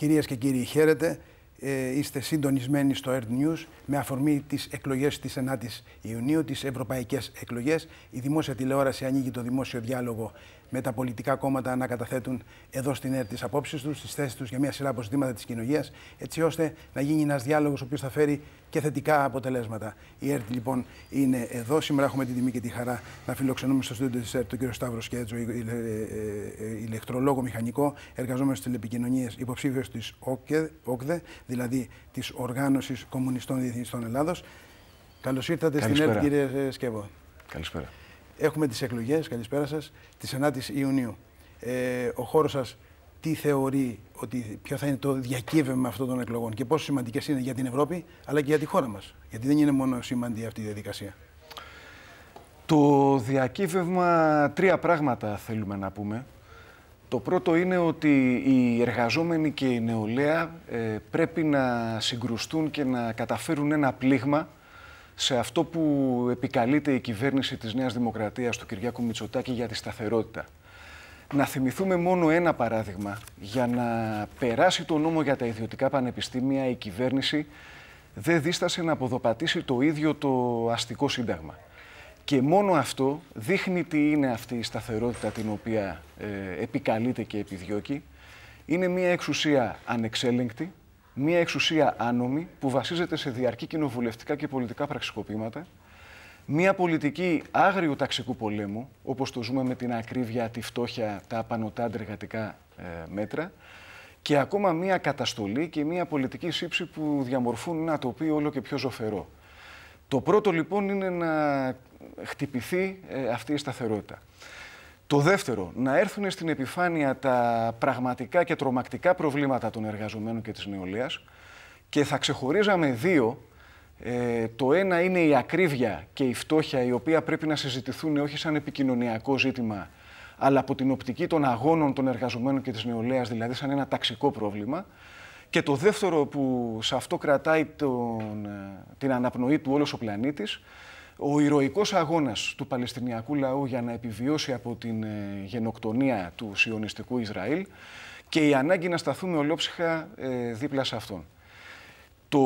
Κυρίες και κύριοι, χαίρετε. Ε, είστε συντονισμένοι στο Earth News με αφορμή τις εκλογές της 9ης Ιουνίου, τις ευρωπαϊκές εκλογές. Η δημόσια τηλεόραση ανοίγει το δημόσιο διάλογο με τα πολιτικά κόμματα να καταθέτουν εδώ στην ΕΡΤ τις απόψεις τους, τις θέσεις τους για μια σειρά από ζητήματα της κοινωνίας, έτσι ώστε να γίνει ένας διάλογος ο οποίος θα φέρει και θετικά αποτελέσματα. Η ΕΡΤ λοιπόν είναι εδώ. Σήμερα έχουμε την τιμή και τη χαρά να φιλοξενούμε στο στούντιο της ΕΡΤ τον κύριο Σταύρο Σκέτζο, ε, ε, ε, ηλεκτρολόγο μηχανικό, εργαζόμενος στις τηλεπικοινωνίες, υποψήφιος της ΟΚΔΕ, δηλαδή της Οργάνωσης Κομμουνιστών Διεθνιστών Ελλάδος. Καλώς ήρθατε Καλησπέρα. στην ΕΡΤ, κύριε Σκέβο. Καλησπέρα. Έχουμε τις εκλογές, καλησπέρα σας, τη 9η Ιουνίου. Ε, ο χώρος σας τι θεωρεί ότι ποιο θα είναι το διακύβευμα αυτών των εκλογών και πόσο σημαντικές είναι για την Ευρώπη αλλά και για τη χώρα μας. Γιατί δεν είναι μόνο σημαντική αυτή η διαδικασία. Το διακύβευμα τρία πράγματα θέλουμε να πούμε. Το πρώτο είναι ότι οι εργαζόμενοι και η νεολαία ε, πρέπει να συγκρουστούν και να καταφέρουν ένα πλήγμα σε αυτό που επικαλείται η κυβέρνηση της Νέας Δημοκρατίας του Κυριάκου Μητσοτάκη για τη σταθερότητα. Να θυμηθούμε μόνο ένα παράδειγμα. Για να περάσει το νόμο για τα ιδιωτικά πανεπιστήμια, η κυβέρνηση δεν δίστασε να αποδοπατήσει το ίδιο το αστικό σύνταγμα. Και μόνο αυτό δείχνει τι είναι αυτή η σταθερότητα την οποία ε, επικαλείται και επιδιώκει. Είναι μια εξουσία ανεξέλεγκτη, μια εξουσία άνομη που βασίζεται σε διαρκή κοινοβουλευτικά και πολιτικά πραξικοπήματα, μια πολιτική άγριου ταξικού πολέμου, όπως το ζούμε με την ακρίβεια, τη φτώχεια, τα απανοτά αντεργατικά ε, μέτρα, και ακόμα μια καταστολή και μια πολιτική σύψη που διαμορφούν ένα τοπίο όλο και πιο ζωφερό. Το πρώτο λοιπόν είναι να χτυπηθεί ε, αυτή η σταθερότητα. Το δεύτερο, να έρθουν στην επιφάνεια τα πραγματικά και τρομακτικά προβλήματα των εργαζομένων και της νεολαίας και θα ξεχωρίζαμε δύο. Ε, το ένα είναι η ακρίβεια και η φτώχεια, η οποία πρέπει να συζητηθούν όχι σαν επικοινωνιακό ζήτημα, αλλά από την οπτική των αγώνων των εργαζομένων και της νεολαίας, δηλαδή σαν ένα ταξικό πρόβλημα. Και το δεύτερο που σε αυτό κρατάει τον, ε, την αναπνοή του όλος ο πλανήτης, ο ηρωικός αγώνας του Παλαιστινιακού λαού για να επιβιώσει από την ε, γενοκτονία του σιωνιστικού Ισραήλ και η ανάγκη να σταθούμε ολόψυχα ε, δίπλα σε αυτόν. Το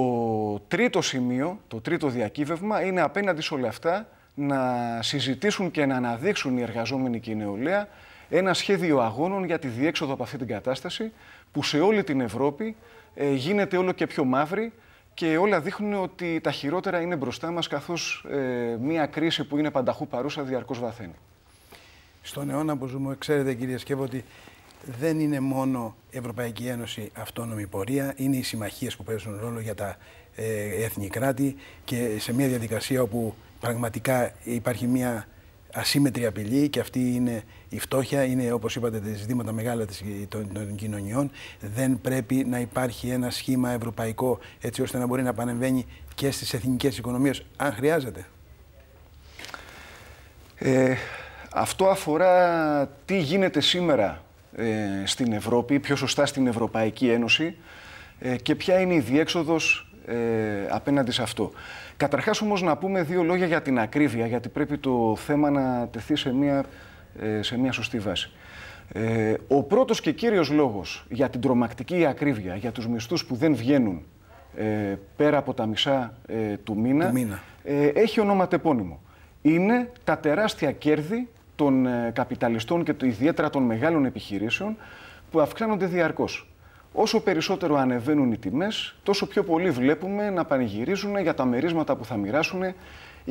τρίτο σημείο, το τρίτο διακύβευμα είναι απέναντι σε όλα αυτά να συζητήσουν και να αναδείξουν οι εργαζόμενοι και η νεολαία ένα σχέδιο αγώνων για τη διέξοδο από αυτή την κατάσταση που σε όλη την Ευρώπη ε, γίνεται όλο και πιο μαύρη και όλα δείχνουν ότι τα χειρότερα είναι μπροστά μας καθώς ε, μια κρίση που είναι πανταχού παρούσα διαρκώς βαθαίνει. Στον αιώνα που ζούμε, ξέρετε κύριε Σκεύο, ότι δεν είναι μόνο Ευρωπαϊκή Ένωση αυτόνομη πορεία, είναι οι συμμαχίες που παίζουν ρόλο για τα ε, έθνη κράτη και σε μια διαδικασία όπου πραγματικά υπάρχει μια ασύμετρη απειλή και αυτή είναι η φτώχεια, είναι όπως είπατε τα ζητήματα μεγάλα των, κοινωνιών. Δεν πρέπει να υπάρχει ένα σχήμα ευρωπαϊκό έτσι ώστε να μπορεί να πανεμβαίνει και στις εθνικές οικονομίες, αν χρειάζεται. Ε, αυτό αφορά τι γίνεται σήμερα ε, στην Ευρώπη, πιο σωστά στην Ευρωπαϊκή Ένωση ε, και ποια είναι η διέξοδος ε, απέναντι σε αυτό. Καταρχάς, όμως, να πούμε δύο λόγια για την ακρίβεια, γιατί πρέπει το θέμα να τεθεί σε μια, ε, σε μια σωστή βάση. Ε, ο πρώτος και κύριος λόγος για την τρομακτική ακρίβεια, για τους μισθούς που δεν βγαίνουν ε, πέρα από τα μισά του μήνα, του μήνα. έχει Είναι τα τεράστια κέρδη των καπιταλιστών και ιδιαίτερα των μεγάλων επιχειρήσεων που αυξάνονται διαρκώς. Όσο περισσότερο ανεβαίνουν οι τιμές, τόσο πιο πολύ βλέπουμε να πανηγυρίζουν για τα μερίσματα που θα μοιράσουν ή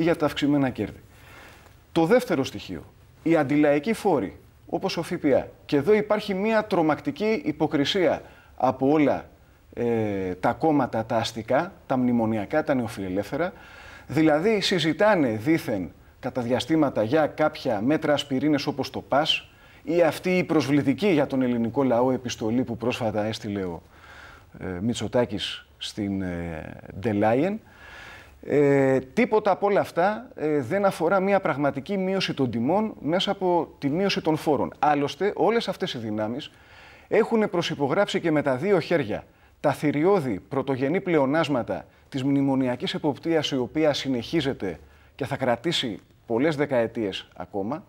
για τα αυξημένα κέρδη. Το δεύτερο στοιχείο, η αντιλαϊκή φόρη, όπως ο ΦΠΑ. Και εδώ υπάρχει μια τρομακτική υποκρισία από όλα ε, τα κόμματα, τα αστικά, τα μνημονιακά, τα νεοφιλελεύθερα. Δηλαδή, συζητάνε δήθεν κατά διαστήματα για κάποια μέτρα ασπιρίνες όπως το ΠΑΣ, ή αυτή η προσβλητική για τον ελληνικό λαό επιστολή που πρόσφατα έστειλε ο ε, στην ε, Lion. Ε, τίποτα από όλα αυτά ε, δεν αφορά μια πραγματική μείωση των τιμών μέσα από τη μείωση των φόρων. Άλλωστε, όλες αυτές οι δυνάμεις έχουν προσυπογράψει και με τα δύο χέρια τα θηριώδη πρωτογενή πλεονάσματα της μνημονιακής εποπτείας η οποία συνεχίζεται και θα κρατήσει πολλές δεκαετίες ακόμα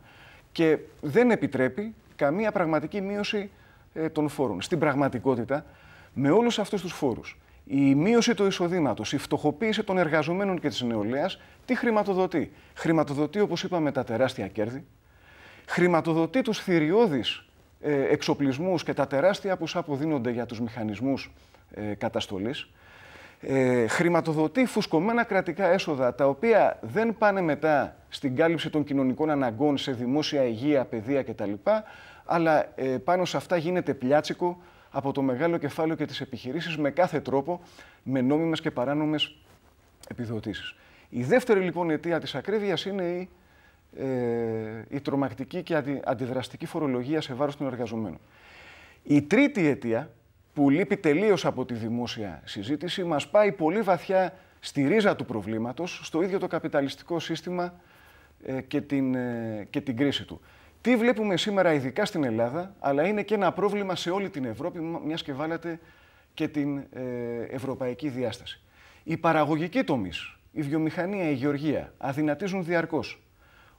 και δεν επιτρέπει καμία πραγματική μείωση ε, των φόρων. Στην πραγματικότητα, με όλους αυτούς τους φόρους, η μείωση του εισοδήματος, η φτωχοποίηση των εργαζομένων και της νεολαίας, τι χρηματοδοτεί. Χρηματοδοτεί, όπως είπαμε, τα τεράστια κέρδη. Χρηματοδοτεί τους θηριώδεις ε, εξοπλισμούς και τα τεράστια ποσά που δίνονται για τους μηχανισμούς ε, καταστολής ε, χρηματοδοτεί φουσκωμένα κρατικά έσοδα, τα οποία δεν πάνε μετά στην κάλυψη των κοινωνικών αναγκών σε δημόσια υγεία, παιδεία κτλ. Αλλά ε, πάνω σε αυτά γίνεται πλιάτσικο από το μεγάλο κεφάλαιο και τις επιχειρήσεις με κάθε τρόπο, με νόμιμες και παράνομες επιδοτήσεις. Η δεύτερη λοιπόν αιτία της ακρίβειας είναι η, ε, τρομακτική και αντιδραστική φορολογία σε βάρος των εργαζομένων. Η τρίτη αιτία που λείπει τελείως από τη δημόσια συζήτηση, μας πάει πολύ βαθιά στη ρίζα του προβλήματος, στο ίδιο το καπιταλιστικό σύστημα ε, και, την, ε, και την κρίση του. Τι βλέπουμε σήμερα ειδικά στην Ελλάδα, αλλά είναι και ένα πρόβλημα σε όλη την Ευρώπη, μιας και βάλατε και την ε, ευρωπαϊκή διάσταση. Οι παραγωγικοί τομείς, η βιομηχανία, η γεωργία, αδυνατίζουν διαρκώς.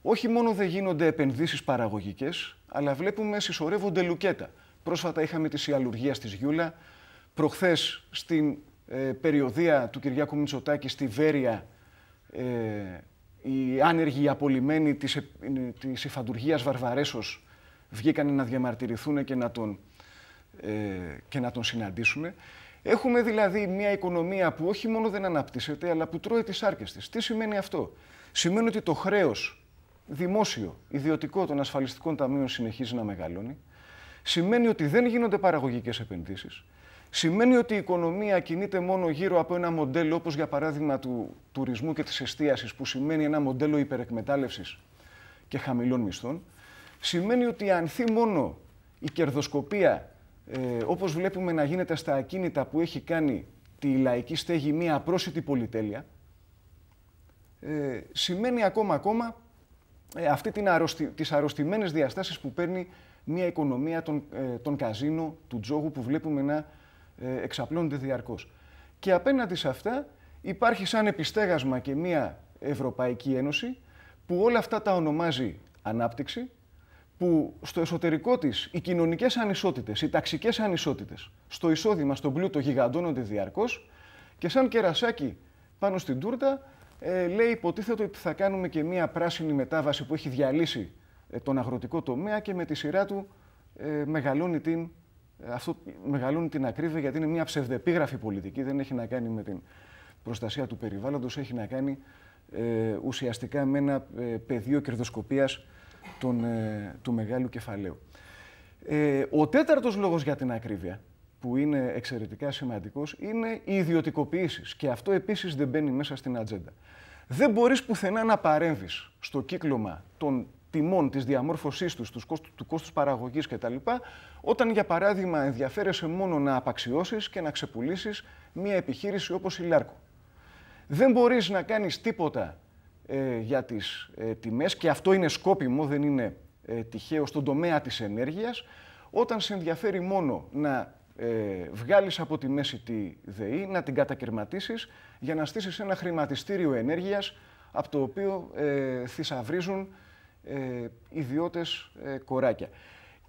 Όχι μόνο δεν γίνονται επενδύσεις παραγωγικές, αλλά βλέπουμε συσσωρεύονται λουκέτα. Πρόσφατα είχαμε τη σιαλουργία στη Γιούλα. Προχθές στην ε, περιοδία του Κυριάκου Μητσοτάκη στη Βέρεια, ε, οι άνεργοι, οι απολυμμένοι της, ε, της υφαντουργίας Βαρβαρέσος βγήκαν να διαμαρτυρηθούν και να τον, ε, και να τον συναντήσουν. Έχουμε δηλαδή μια οικονομία που όχι μόνο δεν αναπτύσσεται, αλλά που τρώει τις άρκε της. Τι σημαίνει αυτό. Σημαίνει ότι το χρέος δημόσιο, ιδιωτικό των ασφαλιστικών ταμείων συνεχίζει να μεγαλώνει σημαίνει ότι δεν γίνονται παραγωγικές επενδύσεις. Σημαίνει ότι η οικονομία κινείται μόνο γύρω από ένα μοντέλο, όπως για παράδειγμα του τουρισμού και της εστίασης, που σημαίνει ένα μοντέλο υπερεκμετάλλευσης και χαμηλών μισθών. Σημαίνει ότι ανθεί μόνο η κερδοσκοπία, ε, όπως βλέπουμε να γίνεται στα ακίνητα που έχει κάνει τη λαϊκή στέγη μία απρόσιτη πολυτέλεια, ε, σημαίνει ακόμα ακόμα ε, αυτή την τις αρρωστημένες διαστάσεις που παίρνει μια οικονομία των, ε, καζίνο, του τζόγου που βλέπουμε να ε, εξαπλώνεται διαρκώς. Και απέναντι σε αυτά υπάρχει σαν επιστέγασμα και μια Ευρωπαϊκή Ένωση που όλα αυτά τα ονομάζει ανάπτυξη, που στο εσωτερικό της οι κοινωνικές ανισότητες, οι ταξικές ανισότητες, στο εισόδημα, στον πλούτο γιγαντώνονται διαρκώς, και σαν κερασάκι πάνω στην τούρτα ε, λέει υποτίθεται ότι θα κάνουμε και μια πράσινη μετάβαση που έχει διαλύσει ε, τον αγροτικό τομέα και με τη σειρά του ε, μεγαλώνει την, ε, αυτό μεγαλώνει την ακρίβεια γιατί είναι μια ψευδεπίγραφη πολιτική, δεν έχει να κάνει με την προστασία του περιβάλλοντος, έχει να κάνει ε, ουσιαστικά με ένα ε, πεδίο κερδοσκοπίας ε, του μεγάλου κεφαλαίου. Ε, ο τέταρτος λόγος για την ακρίβεια, που είναι εξαιρετικά σημαντικός, είναι οι ιδιωτικοποιήσεις. Και αυτό επίσης δεν μπαίνει μέσα στην ατζέντα. Δεν μπορείς πουθενά να παρέμβεις στο κύκλωμα των τιμών, της διαμόρφωσής τους, τους κόστου παραγωγή κτλ., όταν για παράδειγμα ενδιαφέρεσαι μόνο να απαξιώσεις και να ξεπουλήσεις μια επιχείρηση όπως η Λάρκο. Δεν μπορείς να κάνεις τίποτα ε, για τις ε, τιμές και αυτό είναι σκόπιμο, δεν είναι ε, τυχαίο στον τομέα της ενέργειας, όταν σε ενδιαφέρει μόνο να ε, βγάλεις από τη μέση τη ΔΕΗ, να την κατακαιρματίσεις για να στήσεις ένα χρηματιστήριο ενέργειας από το οποίο θησαυρίζουν ε, ιδιώτες ε, κοράκια.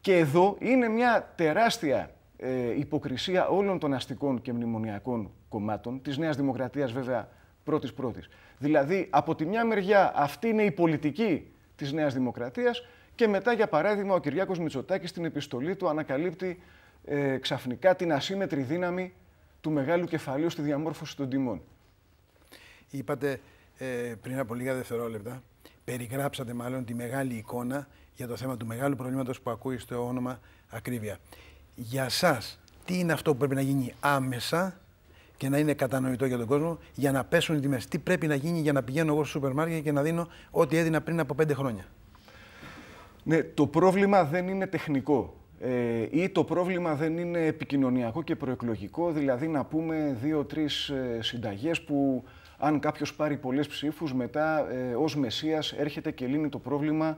Και εδώ είναι μια τεράστια ε, υποκρισία όλων των αστικών και μνημονιακών κομμάτων, της Νέας Δημοκρατίας βέβαια πρώτης πρώτης. Δηλαδή, από τη μια μεριά αυτή είναι η πολιτική της Νέας Δημοκρατίας και μετά, για παράδειγμα, ο Κυριάκος Μητσοτάκης στην επιστολή του ανακαλύπτει ε, ξαφνικά την ασύμετρη δύναμη του μεγάλου κεφαλαίου στη διαμόρφωση των τιμών. Είπατε ε, πριν από λίγα δευτερόλεπτα περιγράψατε μάλλον τη μεγάλη εικόνα για το θέμα του μεγάλου προβλήματος που ακούει στο όνομα ακρίβεια. Για σας, τι είναι αυτό που πρέπει να γίνει άμεσα και να είναι κατανοητό για τον κόσμο για να πέσουν οι τιμές. Τι πρέπει να γίνει για να πηγαίνω εγώ στο σούπερ μάρκετ και να δίνω ό,τι έδινα πριν από πέντε χρόνια. Ναι, το πρόβλημα δεν είναι τεχνικό. Ε, ή το πρόβλημα δεν είναι επικοινωνιακό και προεκλογικό, δηλαδή να πούμε δύο-τρεις ε, συνταγές που αν κάποιος πάρει πολλές ψήφους, μετά ε, ως μεσία έρχεται και λύνει το πρόβλημα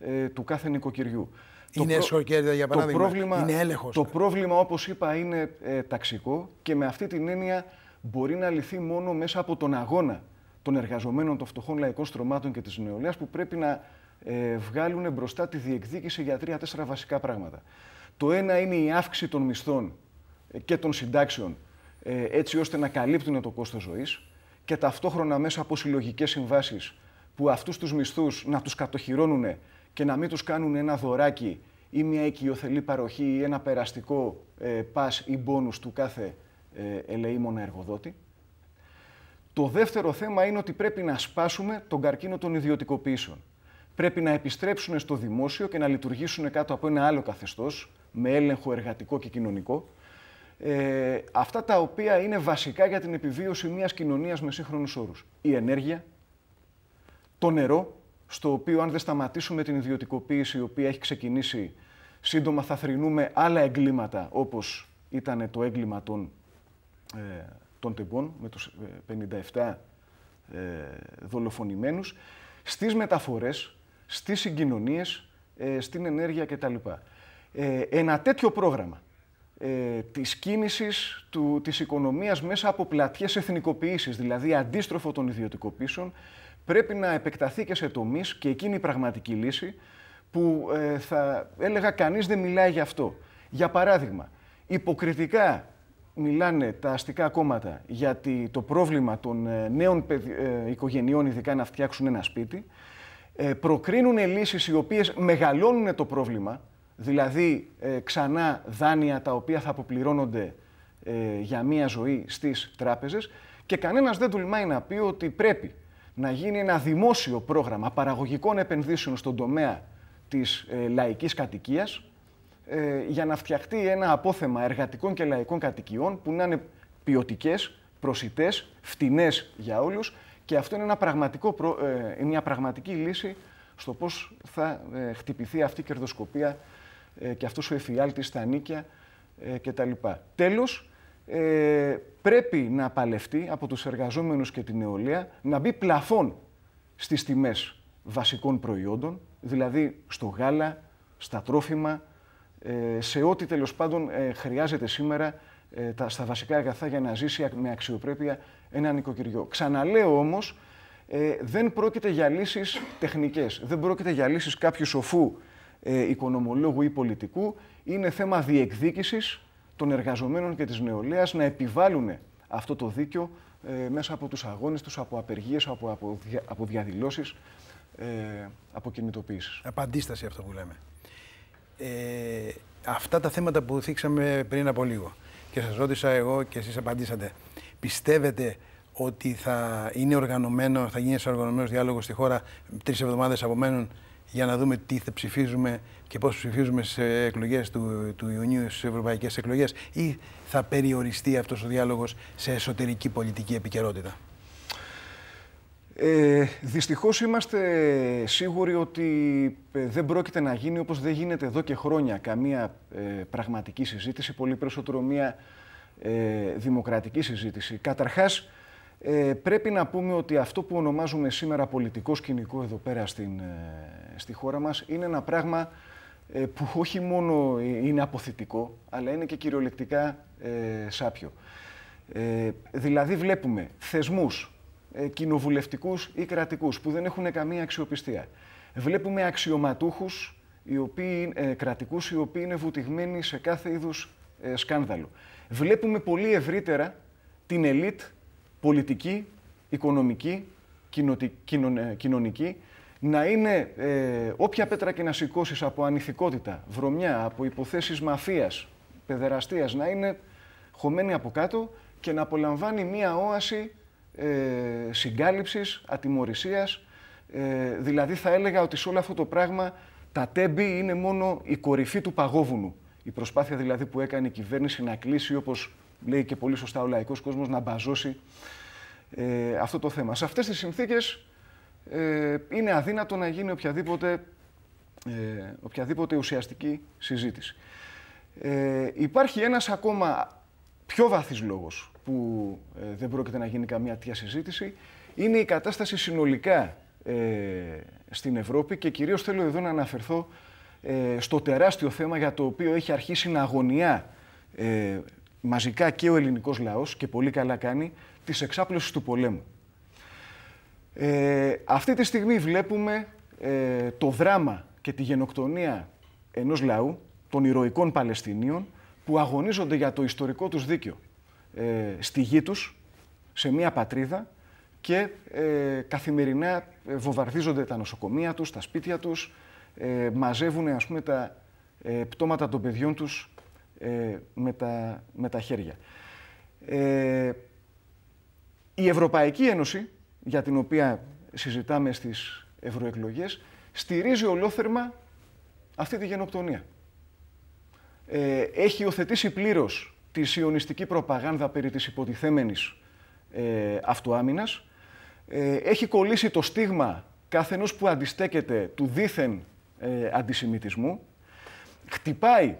ε, του κάθε νοικοκυριού. Είναι το για παράδειγμα. Το πρόβλημα, είναι έλεγχος. Το πρόβλημα, όπως είπα, είναι ε, ταξικό και με αυτή την έννοια μπορεί να λυθεί μόνο μέσα από τον αγώνα των εργαζομένων των φτωχών λαϊκών στρωμάτων και της νεολαίας που πρέπει να ε, βγάλουν μπροστά τη διεκδίκηση για τρία-τέσσερα βασικά πράγματα. Το ένα είναι η αύξηση των μισθών ε, και των συντάξεων έτσι ώστε να καλύπτουν το κόστος ζωής και ταυτόχρονα μέσα από συλλογικές συμβάσεις που αυτούς τους μισθούς να τους κατοχυρώνουν και να μην τους κάνουν ένα δωράκι ή μια οικειοθελή παροχή ή ένα περαστικό ε, ή μπόνους του κάθε ε, ελεήμονα εργοδότη. Το δεύτερο θέμα είναι ότι πρέπει να σπάσουμε τον καρκίνο των ιδιωτικοποιήσεων. Πρέπει να επιστρέψουν στο δημόσιο και να λειτουργήσουν κάτω από ένα άλλο καθεστώς, με έλεγχο εργατικό και κοινωνικό, ε, αυτά τα οποία είναι βασικά για την επιβίωση μιας κοινωνίας με σύγχρονους όρους. Η ενέργεια, το νερό, στο οποίο αν δεν σταματήσουμε την ιδιωτικοποίηση η οποία έχει ξεκινήσει, σύντομα θα θρυνούμε άλλα εγκλήματα όπως ήταν το έγκλημα των, ε, των τεμπών με τους 57 ε, ε, δολοφονημένους, στις μεταφορές, στις συγκοινωνίες, ε, στην ενέργεια κτλ. Ε, ένα τέτοιο πρόγραμμα ε, της κίνησης του, της οικονομίας μέσα από πλατιές εθνικοποιήσεις, δηλαδή αντίστροφο των ιδιωτικοποίησεων, πρέπει να επεκταθεί και σε τομείς και εκείνη η πραγματική λύση που ε, θα έλεγα κανείς δεν μιλάει γι' αυτό. Για παράδειγμα, υποκριτικά μιλάνε τα αστικά κόμματα για το πρόβλημα των ε, νέων ε, οικογενειών, ειδικά να φτιάξουν ένα σπίτι, προκρίνουν λύσεις οι οποίες μεγαλώνουν το πρόβλημα, δηλαδή ε, ξανά δάνεια τα οποία θα αποπληρώνονται ε, για μία ζωή στις τράπεζες και κανένας δεν τολμάει να πει ότι πρέπει να γίνει ένα δημόσιο πρόγραμμα παραγωγικών επενδύσεων στον τομέα της ε, λαϊκής κατοικίας για να φτιαχτεί ένα απόθεμα εργατικών και λαϊκών κατοικιών που να είναι ποιοτικές, προσιτές, φτηνές για όλους και αυτό είναι ένα πραγματικό, μια πραγματική λύση στο πώς θα χτυπηθεί αυτή η κερδοσκοπία ε, και αυτός ο εφιάλτης στα νίκια ε, κτλ. Τέλος, ε, πρέπει να παλευτεί από τους εργαζόμενους και την νεολαία να μπει πλαφόν στις τιμές βασικών προϊόντων, δηλαδή στο γάλα, στα τρόφιμα, σε ό,τι τέλος πάντων χρειάζεται σήμερα στα βασικά αγαθά για να ζήσει με αξιοπρέπεια ένα νοικοκυριό. Ξαναλέω όμως, δεν πρόκειται για λύσεις τεχνικές, δεν πρόκειται για λύσεις κάποιους σοφού ε, οικονομολόγου ή πολιτικού, είναι θέμα διεκδίκησης των εργαζομένων και της νεολαίας να επιβάλλουν αυτό το δίκαιο ε, μέσα από τους αγώνες τους, από απεργίες, από, από, από διαδηλώσεις, ε, από κινητοποίησεις. Απαντίσταση αυτό που λέμε. Ε, αυτά τα θέματα που θίξαμε πριν από λίγο και σας ρώτησα εγώ και εσείς απαντήσατε. Πιστεύετε ότι θα είναι οργανωμένο, θα γίνει σε οργανωμένος διάλογος στη χώρα τρεις εβδομάδες απομένουν για να δούμε τι θα ψηφίζουμε και πώς ψηφίζουμε σε εκλογές του, του Ιουνίου στις ευρωπαϊκές εκλογές ή θα περιοριστεί αυτός ο διάλογος σε εσωτερική πολιτική επικαιρότητα. Ε, δυστυχώς είμαστε σίγουροι ότι ε, δεν πρόκειται να γίνει όπως δεν γίνεται εδώ και χρόνια καμία ε, πραγματική συζήτηση, πολύ περισσότερο μια ε, δημοκρατική συζήτηση. Καταρχάς, ε, πρέπει να πούμε ότι αυτό που ονομάζουμε σήμερα πολιτικό σκηνικό εδώ πέρα στην, ε, στη χώρα μας είναι ένα πράγμα ε, που όχι μόνο ε, είναι αποθητικό, αλλά είναι και κυριολεκτικά σάπιο. Ε, δηλαδή βλέπουμε θεσμούς ε, κοινοβουλευτικούς ή κρατικούς που δεν έχουν καμία αξιοπιστία. Βλέπουμε αξιωματούχους οι οποίοι, ε, κρατικούς οι οποίοι είναι βουτυγμένοι σε κάθε είδους σκάνδαλο. Βλέπουμε πολύ ευρύτερα την ελίτ πολιτική, οικονομική, ε, κοινωνική, να είναι ε, όποια πέτρα και να σηκώσεις από ανηθικότητα, βρωμιά, από υποθέσεις μαφίας, παιδεραστίας, να είναι χωμένη από κάτω και να απολαμβάνει μία όαση ε, συγκάλυψης, ατιμορρησίας. Ε, δηλαδή θα έλεγα ότι σε όλο αυτό το πράγμα τα τέμπη είναι μόνο η κορυφή του παγόβουνου. Η προσπάθεια δηλαδή που έκανε η κυβέρνηση να κλείσει όπως λέει και πολύ σωστά ο λαϊκός κόσμος, να μπαζώσει ε, αυτό το θέμα. Σε αυτές τις συνθήκες ε, είναι αδύνατο να γίνει οποιαδήποτε, ε, οποιαδήποτε ουσιαστική συζήτηση. Ε, υπάρχει ένας ακόμα πιο βαθύς λόγος που ε, δεν πρόκειται να γίνει καμία τέτοια συζήτηση, είναι η κατάσταση συνολικά ε, στην Ευρώπη και κυρίως θέλω εδώ να αναφερθώ στο τεράστιο θέμα για το οποίο έχει αρχίσει να αγωνιά μαζικά και ο ελληνικός λαός, και πολύ καλά κάνει, της εξάπλωσης του πολέμου. Ε, αυτή τη στιγμή βλέπουμε ε, το δράμα και τη γενοκτονία ενός λαού, των ηρωικών Παλαιστινίων, που αγωνίζονται για το ιστορικό τους δίκιο ε, στη γη τους, σε μια πατρίδα, και ε, καθημερινά ε, βοβαρδίζονται τα νοσοκομεία τους, τα σπίτια τους, μαζεύουν ας πούμε, τα πτώματα των παιδιών τους ε, με, τα, χέρια. Ε, η Ευρωπαϊκή Ένωση, για την οποία συζητάμε στις ευρωεκλογές, στηρίζει ολόθερμα αυτή τη γενοκτονία. Ε, έχει υιοθετήσει πλήρως τη σιωνιστική προπαγάνδα περί της υποτιθέμενης ε, αυτοάμυνας. Ε, έχει κολλήσει το στίγμα καθενός που αντιστέκεται του δίθεν ε, αντισημιτισμού. Χτυπάει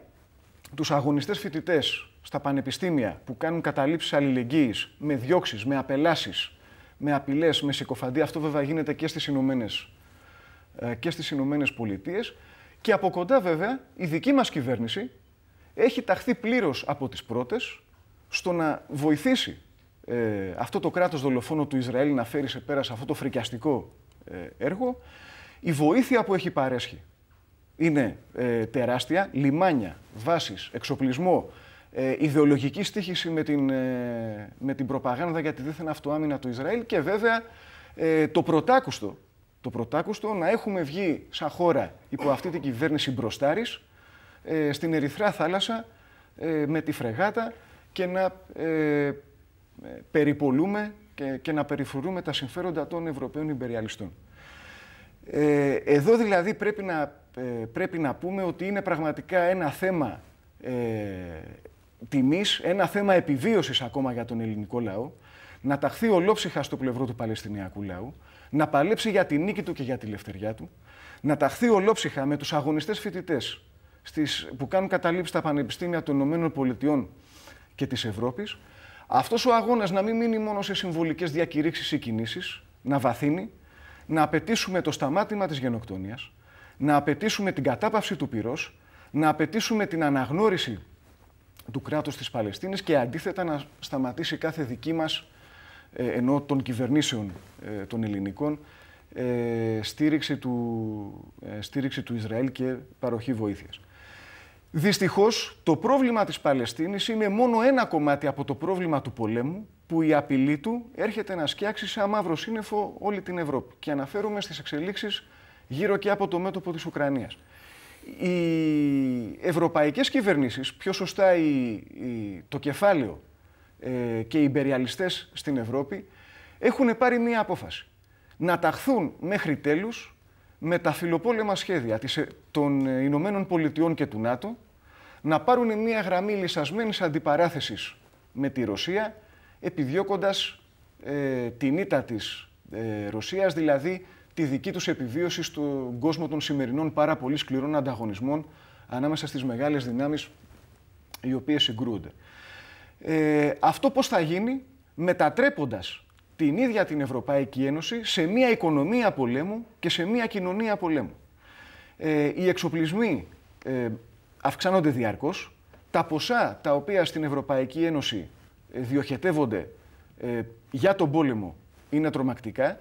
τους αγωνιστές φοιτητές στα πανεπιστήμια που κάνουν καταλήψεις αλληλεγγύης με διώξεις, με απελάσεις, με απειλές, με συκοφαντή. Αυτό βέβαια γίνεται και στις Ηνωμένες ε, και στις Ηνωμένες Πολιτείες. Και από κοντά βέβαια η δική μας κυβέρνηση έχει ταχθεί πλήρως από τις πρώτες στο να βοηθήσει ε, αυτό το κράτος δολοφόνο του Ισραήλ να φέρει σε πέρας σε αυτό το φρικιαστικό ε, έργο. Η βοήθεια που έχει παρέσχει είναι ε, τεράστια. Λιμάνια, βάσεις, εξοπλισμό, ε, ιδεολογική στήχηση με την, ε, με την προπαγάνδα για τη δίθεν αυτοάμυνα του Ισραήλ και βέβαια ε, το πρωτάκουστο. Το πρωτάκουστο να έχουμε βγει σαν χώρα υπό αυτή την κυβέρνηση μπροστάρης ε, στην Ερυθρά θάλασσα με τη φρεγάτα και να περιπολούμε και, να περιφρουρούμε τα συμφέροντα των Ευρωπαίων Ιμπεριαλιστών. εδώ δηλαδή πρέπει να ε, πρέπει να πούμε ότι είναι πραγματικά ένα θέμα ε, τιμής, ένα θέμα επιβίωσης ακόμα για τον ελληνικό λαό, να ταχθεί ολόψυχα στο πλευρό του Παλαιστινιακού λαού, να παλέψει για τη νίκη του και για τη λευτεριά του, να ταχθεί ολόψυχα με τους αγωνιστές φοιτητές που κάνουν καταλήψεις στα πανεπιστήμια των ΗΠΑ και της Ευρώπης, αυτός ο αγώνας να μην μείνει μόνο σε συμβολικές διακηρύξεις ή κινήσεις, να βαθύνει, να απαιτήσουμε το σταμάτημα της γενοκτονίας, να απαιτήσουμε την κατάπαυση του πυρός, να απαιτήσουμε την αναγνώριση του κράτους της Παλαιστίνης και αντίθετα να σταματήσει κάθε δική μας, ε, ενώ των κυβερνήσεων ε, των ελληνικών, ε, στήριξη του, στήριξη του Ισραήλ και παροχή βοήθειας. Δυστυχώς, το πρόβλημα της Παλαιστίνης είναι μόνο ένα κομμάτι από το πρόβλημα του πολέμου, που η απειλή του έρχεται να σκιάξει σαν μαύρο σύννεφο όλη την Ευρώπη. Και αναφέρομαι στις εξελίξεις γύρω και από το μέτωπο της Ουκρανίας. Οι ευρωπαϊκές κυβερνήσεις, πιο σωστά η, το κεφάλαιο ε, και οι υπεριαλιστές στην Ευρώπη, έχουν πάρει μία απόφαση. Να ταχθούν μέχρι τέλους με τα φιλοπόλεμα σχέδια της, ε, των ε, Ηνωμένων Πολιτειών και του ΝΑΤΟ, να πάρουν μία γραμμή λυσασμένης αντιπαράθεσης με τη Ρωσία, επιδιώκοντας την ήττα της ε, Ρωσίας, δηλαδή τη δική τους επιβίωση στον κόσμο των σημερινών πάρα πολύ σκληρών ανταγωνισμών ανάμεσα στις μεγάλες δυνάμεις οι οποίες συγκρούνται. Ε, αυτό πώς θα γίνει μετατρέποντας την ίδια την Ευρωπαϊκή Ένωση σε μια οικονομία πολέμου και σε μια κοινωνία πολέμου. Ε, οι εξοπλισμοί ε, αυξάνονται διαρκώς. Τα ποσά τα οποία στην Ευρωπαϊκή Ένωση ε, διοχετεύονται ε, για τον πόλεμο είναι τρομακτικά.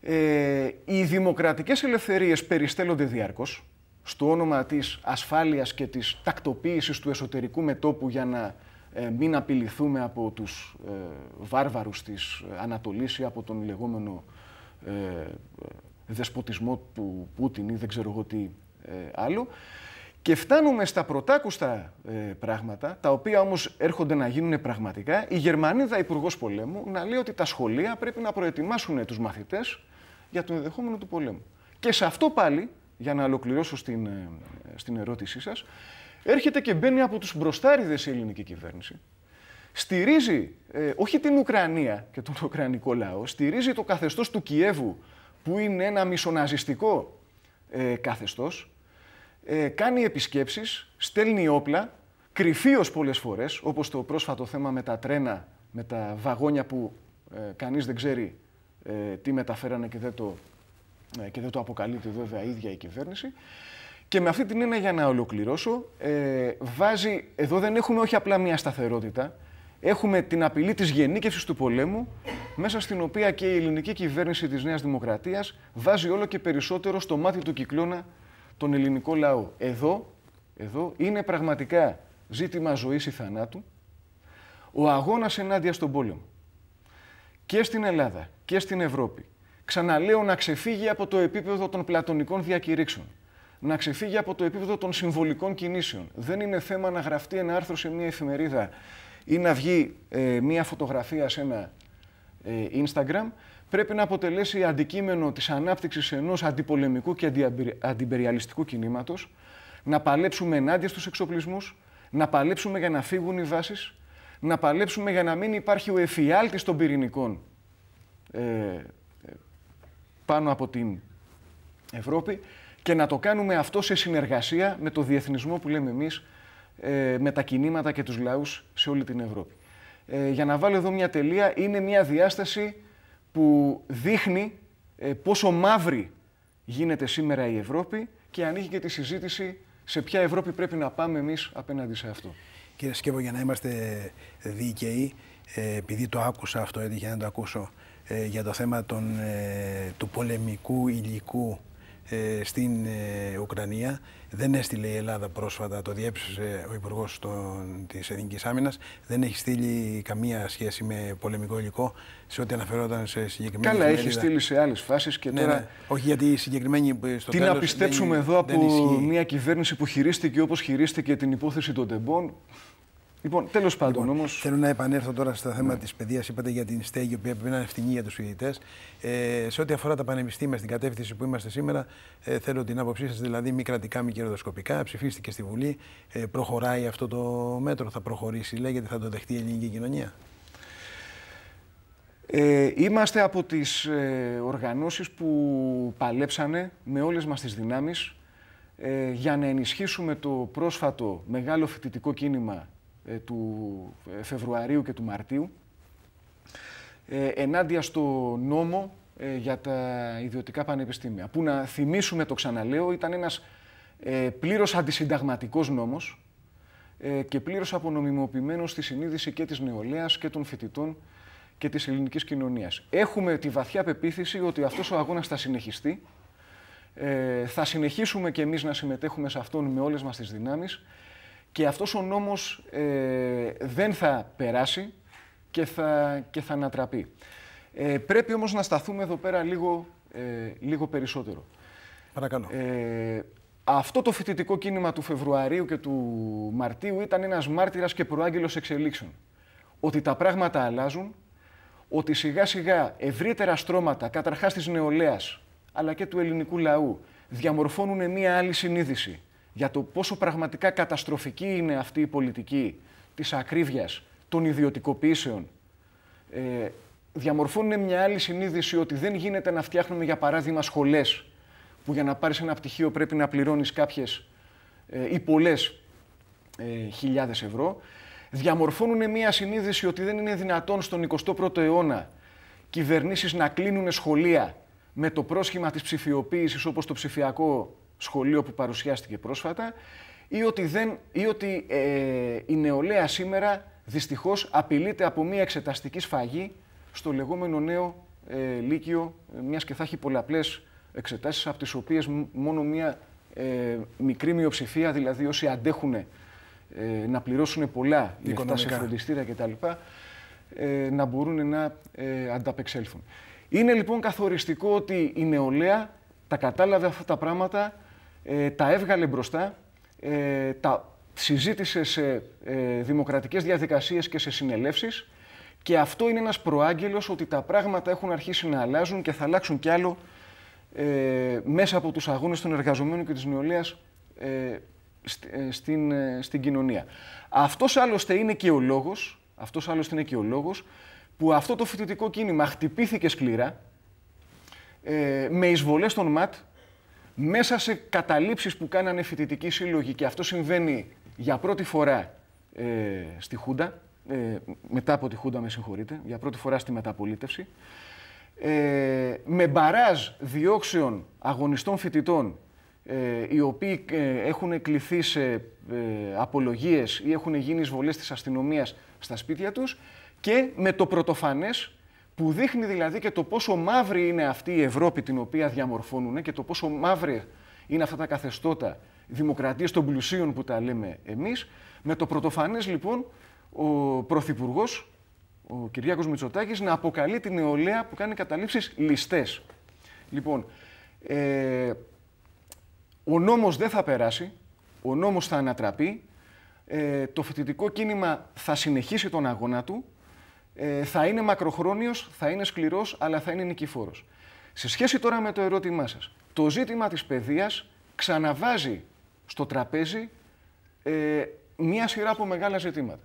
Ε, οι δημοκρατικές ελευθερίες περιστέλλονται διάρκως στο όνομα της ασφάλειας και της τακτοποίησης του εσωτερικού μετόπου για να ε, μην απειληθούμε από τους ε, βάρβαρους της Ανατολής ή από τον λεγόμενο ε, ε δεσποτισμό του Πούτιν ή δεν ξέρω εγώ τι ε, άλλο. Και φτάνουμε στα πρωτάκουστα ε, πράγματα, τα οποία όμως έρχονται να γίνουν πραγματικά. Η Γερμανίδα Υπουργός Πολέμου να λέει ότι τα σχολεία πρέπει να προετοιμάσουν τους μαθητές για το ενδεχόμενο του πολέμου. Και σε αυτό πάλι, για να ολοκληρώσω στην, ε, ερώτησή σας, έρχεται και μπαίνει από τους μπροστάριδες η ελληνική κυβέρνηση. Στηρίζει ε, όχι την Ουκρανία και τον Ουκρανικό λαό, στηρίζει το καθεστώς του Κιέβου, που είναι ένα μισοναζιστικό ε, καθεστώς, ε, κάνει επισκέψεις, στέλνει όπλα, κρυφίως πολλές φορές, όπως το πρόσφατο θέμα με τα τρένα, με τα βαγόνια που ε, κανείς δεν ξέρει ε, τι μεταφέρανε και δεν, το, ε, αποκαλείται το βέβαια η ίδια η κυβέρνηση. Και με αυτή την έννοια για να ολοκληρώσω, ε, βάζει, εδώ δεν έχουμε όχι απλά μια σταθερότητα, έχουμε την απειλή της γενίκευσης του πολέμου, μέσα στην οποία και η ελληνική κυβέρνηση της Νέας Δημοκρατίας βάζει όλο και περισσότερο στο μάτι του κυκλώνα τον ελληνικό λαό. Εδώ, εδώ είναι πραγματικά ζήτημα ζωής ή θανάτου ο αγώνας ενάντια στον πόλεμο. Και στην Ελλάδα και στην Ευρώπη. Ξαναλέω να ξεφύγει από το επίπεδο των πλατωνικών διακηρύξεων. Να ξεφύγει από το επίπεδο των συμβολικών κινήσεων. Δεν είναι θέμα να γραφτεί ένα άρθρο σε μια εφημερίδα ή να βγει ε, μια φωτογραφία σε ένα ε, Instagram πρέπει να αποτελέσει αντικείμενο της ανάπτυξης ενός αντιπολεμικού και αντιπεριαλιστικού κινήματος, να παλέψουμε ενάντια στους εξοπλισμούς, να παλέψουμε για να φύγουν οι βάσεις, να παλέψουμε για να μην υπάρχει ο εφιάλτης των πυρηνικών ε, ε, πάνω από την Ευρώπη και να το κάνουμε αυτό σε συνεργασία με το διεθνισμό που λέμε εμείς, ε, με τα κινήματα και τους λαούς σε όλη την Ευρώπη. Ε, για να βάλω εδώ μια τελεία, είναι μια διάσταση που δείχνει ε, πόσο μαύρη γίνεται σήμερα η Ευρώπη και ανοίγει και τη συζήτηση σε ποια Ευρώπη πρέπει να πάμε εμείς απέναντι σε αυτό. Κύριε Σκεύο, για να είμαστε δίκαιοι, ε, επειδή το άκουσα αυτό, έτυχε να το ακούσω, ε, για το θέμα των, ε, του πολεμικού υλικού ε, στην ε, Ουκρανία. Δεν έστειλε η Ελλάδα πρόσφατα, το διέψευσε ο Υπουργός τη Ελληνική Άμυνας. Δεν έχει στείλει καμία σχέση με πολεμικό υλικό σε ό,τι αναφερόταν σε συγκεκριμένη. Καλά, έχει στείλει σε άλλες φάσεις και ναι, Ναι. Όχι γιατί η συγκεκριμένη. Ε, στο Τι τέλος, να πιστέψουμε εδώ από μια κυβέρνηση που χειρίστηκε όπως χειρίστηκε την υπόθεση των τεμπών. Λοιπόν, τέλος πάντων λοιπόν, Θέλω να επανέλθω τώρα στο θέμα ναι. της παιδείας. Είπατε για την στέγη, η οποία πρέπει να είναι ευθυνή για τους φοιτητές. Ε, σε ό,τι αφορά τα πανεπιστήμια, στην κατεύθυνση που είμαστε σήμερα, ε, θέλω την άποψή σας, δηλαδή μη κρατικά, μη κερδοσκοπικά. Ψηφίστηκε στη Βουλή. Ε, προχωράει αυτό το μέτρο, θα προχωρήσει, λέγεται, θα το δεχτεί η ελληνική κοινωνία. Ε, είμαστε από τις ε, οργανώσεις που παλέψανε με όλες μας τις δυνάμεις ε, για να ενισχύσουμε το πρόσφατο μεγάλο φοιτητικό κίνημα ε, του ε, Φεβρουαρίου και του Μαρτίου ε, ενάντια στο νόμο για τα ιδιωτικά πανεπιστήμια, που να θυμίσουμε, το ξαναλέω, ήταν ένας πλήρως αντισυνταγματικός νόμος και πλήρως απονομιμοποιημένος στη συνείδηση και της νεολαίας και των φοιτητών και της ελληνικής κοινωνίας. Έχουμε τη βαθιά πεποίθηση ότι αυτός ο αγώνας θα συνεχιστεί, θα συνεχίσουμε και εμείς να συμμετέχουμε σε αυτόν με όλες μας τις δυνάμεις και αυτός ο νόμος ε, δεν θα περάσει και θα, και θα ανατραπεί. Ε, πρέπει όμως να σταθούμε εδώ πέρα λίγο, ε, λίγο περισσότερο. Παρακαλώ. Ε, αυτό το φοιτητικό κίνημα του Φεβρουαρίου και του Μαρτίου ήταν ένας μάρτυρας και προάγγελος εξελίξεων. Ότι τα πράγματα αλλάζουν, ότι σιγά σιγά ευρύτερα στρώματα, καταρχάς της νεολαίας, αλλά και του ελληνικού λαού, διαμορφώνουν μια άλλη συνείδηση για το πόσο πραγματικά καταστροφική είναι αυτή η πολιτική της ακρίβειας, των ιδιωτικοποιήσεων, ε, διαμορφώνουν μια άλλη συνείδηση ότι δεν γίνεται να φτιάχνουμε, για παράδειγμα, σχολές που για να πάρεις ένα πτυχίο πρέπει να πληρώνεις κάποιες ε, ή πολλές ε, χιλιάδες ευρώ. Διαμορφώνουν μια συνείδηση ότι δεν είναι δυνατόν στον 21ο αιώνα κυβερνήσεις να κλείνουν σχολεία με το πρόσχημα της ψηφιοποίησης όπως το ψηφιακό σχολείο που παρουσιάστηκε πρόσφατα ή ότι, δεν, ή ότι ε, η νεολαία σήμερα δυστυχώς απειλείται από μια εξεταστική σφαγή στο λεγόμενο νέο ε, λύκειο, μιας και θα έχει πολλαπλές εξετάσεις, από τις οποίες μόνο μια ε, μικρή μειοψηφία, δηλαδή όσοι αντέχουν ε, να πληρώσουν πολλά λεφτά σε φροντιστήρια κτλ, να μπορούν να ε, ανταπεξέλθουν. Είναι λοιπόν καθοριστικό ότι η νεολαία τα κατάλαβε αυτά τα πράγματα ε, τα έβγαλε μπροστά, ε, τα συζήτησε σε ε, δημοκρατικές διαδικασίες και σε συνελεύσεις και αυτό είναι ένας προάγγελος ότι τα πράγματα έχουν αρχίσει να αλλάζουν και θα αλλάξουν κι άλλο ε, μέσα από τους αγώνες των εργαζομένων και της νεολαίας στην, κοινωνία. Αυτός άλλωστε είναι και ο λόγος, αυτός άλλωστε είναι και ο λόγος που αυτό το φοιτητικό κίνημα χτυπήθηκε σκληρά με εισβολές των ΜΑΤ μέσα σε καταλήψεις που κάνανε φοιτητικοί σύλλογοι και αυτό συμβαίνει για πρώτη φορά ε, στη Χούντα, ε, μετά από τη Χούντα με συγχωρείτε, για πρώτη φορά στη μεταπολίτευση, ε, με μπαράζ διώξεων αγωνιστών φοιτητών ε, οι οποίοι ε, έχουν κληθεί σε απολογίες ή έχουν γίνει εισβολές της αστυνομίας στα σπίτια τους και με το πρωτοφανές που δείχνει δηλαδή και το πόσο μαύρη είναι αυτή η Ευρώπη την οποία διαμορφώνουν και το πόσο μαύρη είναι αυτά τα καθεστώτα δημοκρατίας των πλουσίων που τα λέμε εμείς. Με το πρωτοφανές λοιπόν ο Πρωθυπουργός, ο Κυριάκος Μητσοτάκης, να αποκαλεί την νεολαία που κάνει καταλήψεις ληστές. Λοιπόν, ε, ο νόμος δεν θα περάσει, ο νόμος θα ανατραπεί, ε, το φοιτητικό κίνημα θα συνεχίσει τον αγώνα του, ε, θα είναι μακροχρόνιος, θα είναι σκληρός, αλλά θα είναι νικηφόρος. Σε σχέση τώρα με το ερώτημά σας, το ζήτημα της παιδείας ξαναβάζει στο τραπέζι ε, μία σειρά από μεγάλα ζητήματα.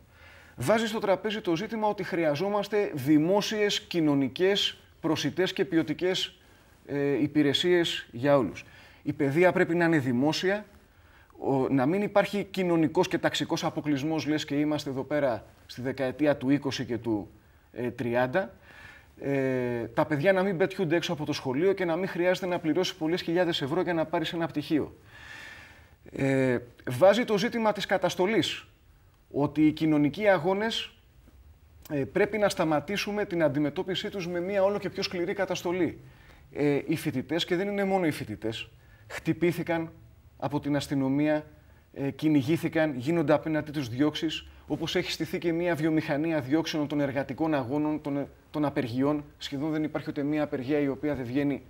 Βάζει στο τραπέζι το ζήτημα ότι χρειαζόμαστε δημόσιες, κοινωνικές, προσιτές και ποιοτικές ε, υπηρεσίες για όλους. Η παιδεία πρέπει να είναι δημόσια, να μην υπάρχει κοινωνικός και ταξικός αποκλεισμός, λες και είμαστε εδώ πέρα στη δεκαετία του 20 και του 30. Ε, ε, τα παιδιά να μην πετιούνται έξω από το σχολείο και να μην χρειάζεται να πληρώσει πολλές χιλιάδες ευρώ για να πάρεις ένα πτυχίο. Ε, βάζει το ζήτημα της καταστολής, ότι οι κοινωνικοί αγώνες ε, πρέπει να σταματήσουμε την αντιμετώπιση τους με μια όλο και πιο σκληρή καταστολή. Ε, οι φοιτητές, και δεν είναι μόνο οι φοιτητές, χτυπήθηκαν από την αστυνομία, ε, κυνηγήθηκαν, γίνονται απέναντί τους διώξεις. Όπως έχει στηθεί και μια βιομηχανία διώξεων των εργατικών αγώνων, των, των απεργιών. Σχεδόν δεν υπάρχει ούτε μια απεργία η οποία δεν βγαίνει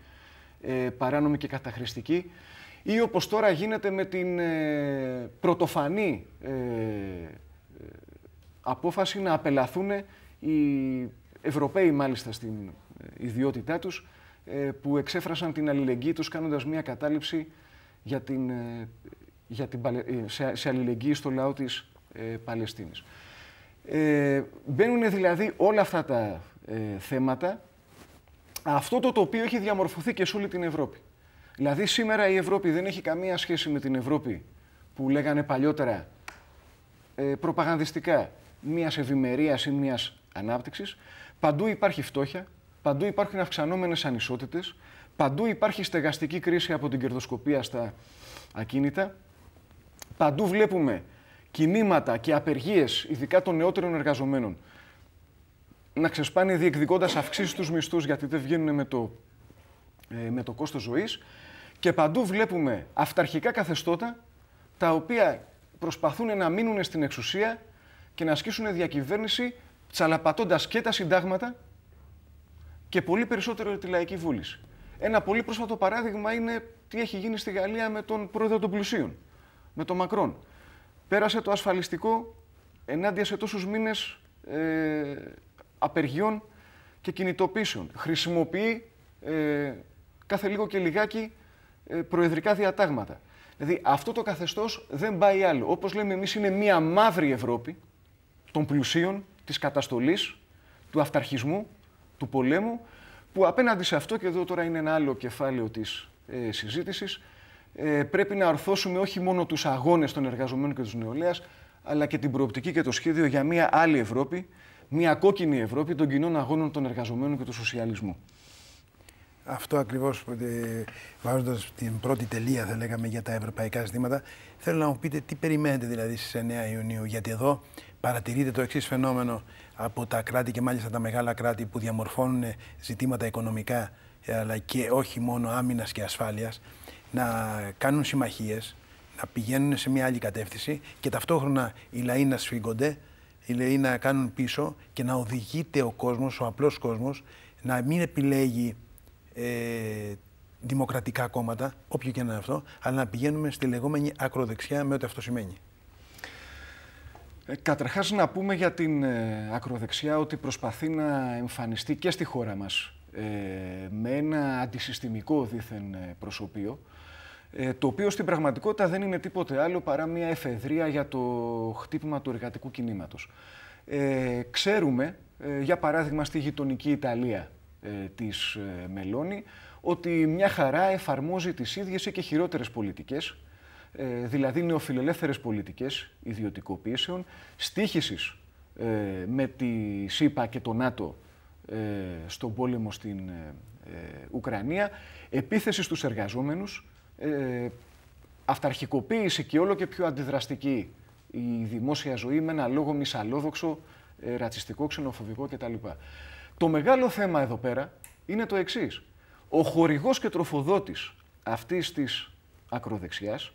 ε, παράνομη και καταχρηστική. Ή όπως τώρα γίνεται με την ε, πρωτοφανή ε, ε, απόφαση να απελαθούν οι Ευρωπαίοι, μάλιστα στην ε, ιδιότητά τους, που εξέφρασαν την αλληλεγγύη τους κάνοντας μια κατάληψη για την, για την, σε, αλληλεγγύη στο λαό της ε, Παλαιστίνης. Ε, μπαίνουν δηλαδή όλα αυτά τα ε, θέματα, αυτό το τοπίο έχει διαμορφωθεί και σε όλη την Ευρώπη. Δηλαδή σήμερα η Ευρώπη δεν έχει καμία σχέση με την Ευρώπη που λέγανε παλιότερα προπαγανδιστικά μιας ευημερίας ή μιας ανάπτυξης. Παντού υπάρχει φτώχεια, παντού υπάρχουν αυξανόμενες ανισότητες, παντού υπάρχει στεγαστική κρίση από την κερδοσκοπία στα ακίνητα. Παντού βλέπουμε κινήματα και απεργίες ειδικά των νεότερων εργαζομένων, να ξεσπάνε διεκδικώντας αυξήσεις στους μισθούς γιατί δεν βγαίνουν με το, ε, με το κόστος ζωής. Και παντού βλέπουμε αυταρχικά καθεστώτα τα οποία προσπαθούν να μείνουν στην εξουσία και να ασκήσουν διακυβέρνηση τσαλαπατώντα και τα συντάγματα και πολύ περισσότερο τη λαϊκή βούληση. Ένα πολύ πρόσφατο παράδειγμα είναι τι έχει γίνει στη Γαλλία με τον πρόεδρο των πλουσίων, με τον Μακρόν πέρασε το ασφαλιστικό ενάντια σε τόσους μήνες ε, απεργιών και κινητοποίησεων. Χρησιμοποιεί ε, κάθε λίγο και λιγάκι ε, προεδρικά διατάγματα. Δηλαδή αυτό το καθεστώς δεν πάει άλλο. Όπως λέμε εμείς είναι μια μαύρη Ευρώπη των πλουσίων, της καταστολής, του αυταρχισμού, του πολέμου, που απέναντι σε αυτό, και εδώ τώρα είναι ένα άλλο κεφάλαιο της ε, συζήτησης, ε, πρέπει να ορθώσουμε όχι μόνο τους αγώνες των εργαζομένων και της νεολαίας, αλλά και την προοπτική και το σχέδιο για μια άλλη Ευρώπη, μια κόκκινη Ευρώπη των κοινών αγώνων των εργαζομένων και του σοσιαλισμού. Αυτό ακριβώς, βάζοντας την πρώτη τελεία, θα λέγαμε, για τα ευρωπαϊκά ζητήματα, θέλω να μου πείτε τι περιμένετε δηλαδή στις 9 Ιουνίου. Γιατί εδώ παρατηρείτε το εξής φαινόμενο από τα κράτη και μάλιστα τα μεγάλα κράτη που διαμορφώνουν ζητήματα οικονομικά ε, αλλά και όχι μόνο άμυνας και ασφάλειας να κάνουν συμμαχίες, να πηγαίνουν σε μια άλλη κατεύθυνση και ταυτόχρονα οι λαοί να σφίγγονται, οι λαοί να κάνουν πίσω και να οδηγείται ο κόσμος, ο απλός κόσμος, να μην επιλέγει ε, δημοκρατικά κόμματα, όποιο και να είναι αυτό, αλλά να πηγαίνουμε στη λεγόμενη ακροδεξιά με ό,τι αυτό σημαίνει. Ε, Καταρχάς να πούμε για την ε, ακροδεξιά ότι προσπαθεί να εμφανιστεί και στη χώρα μας ε, με ένα αντισυστημικό δίθεν ε, προσωπείο. Ε, το οποίο στην πραγματικότητα δεν είναι τίποτε άλλο παρά μια εφεδρεία για το χτύπημα του εργατικού κινήματος. Ε, ξέρουμε, ε, για παράδειγμα στη γειτονική Ιταλία της Μελώνη, ότι μια χαρά εφαρμόζει τις ίδιες και χειρότερες πολιτικές, δηλαδή νεοφιλελεύθερες πολιτικές ιδιωτικοποίησεων, στήχησης με τη ΣΥΠΑ και το ΝΑΤΟ στον πόλεμο στην Ουκρανία, επίθεση στους εργαζόμενους, ε, αυταρχικοποίηση και όλο και πιο αντιδραστική η δημόσια ζωή με ένα λόγο μυσαλόδοξο, ε, ρατσιστικό, ξενοφοβικό κτλ. Το μεγάλο θέμα εδώ πέρα είναι το εξής. Ο χορηγός και τροφοδότης αυτής της ακροδεξιάς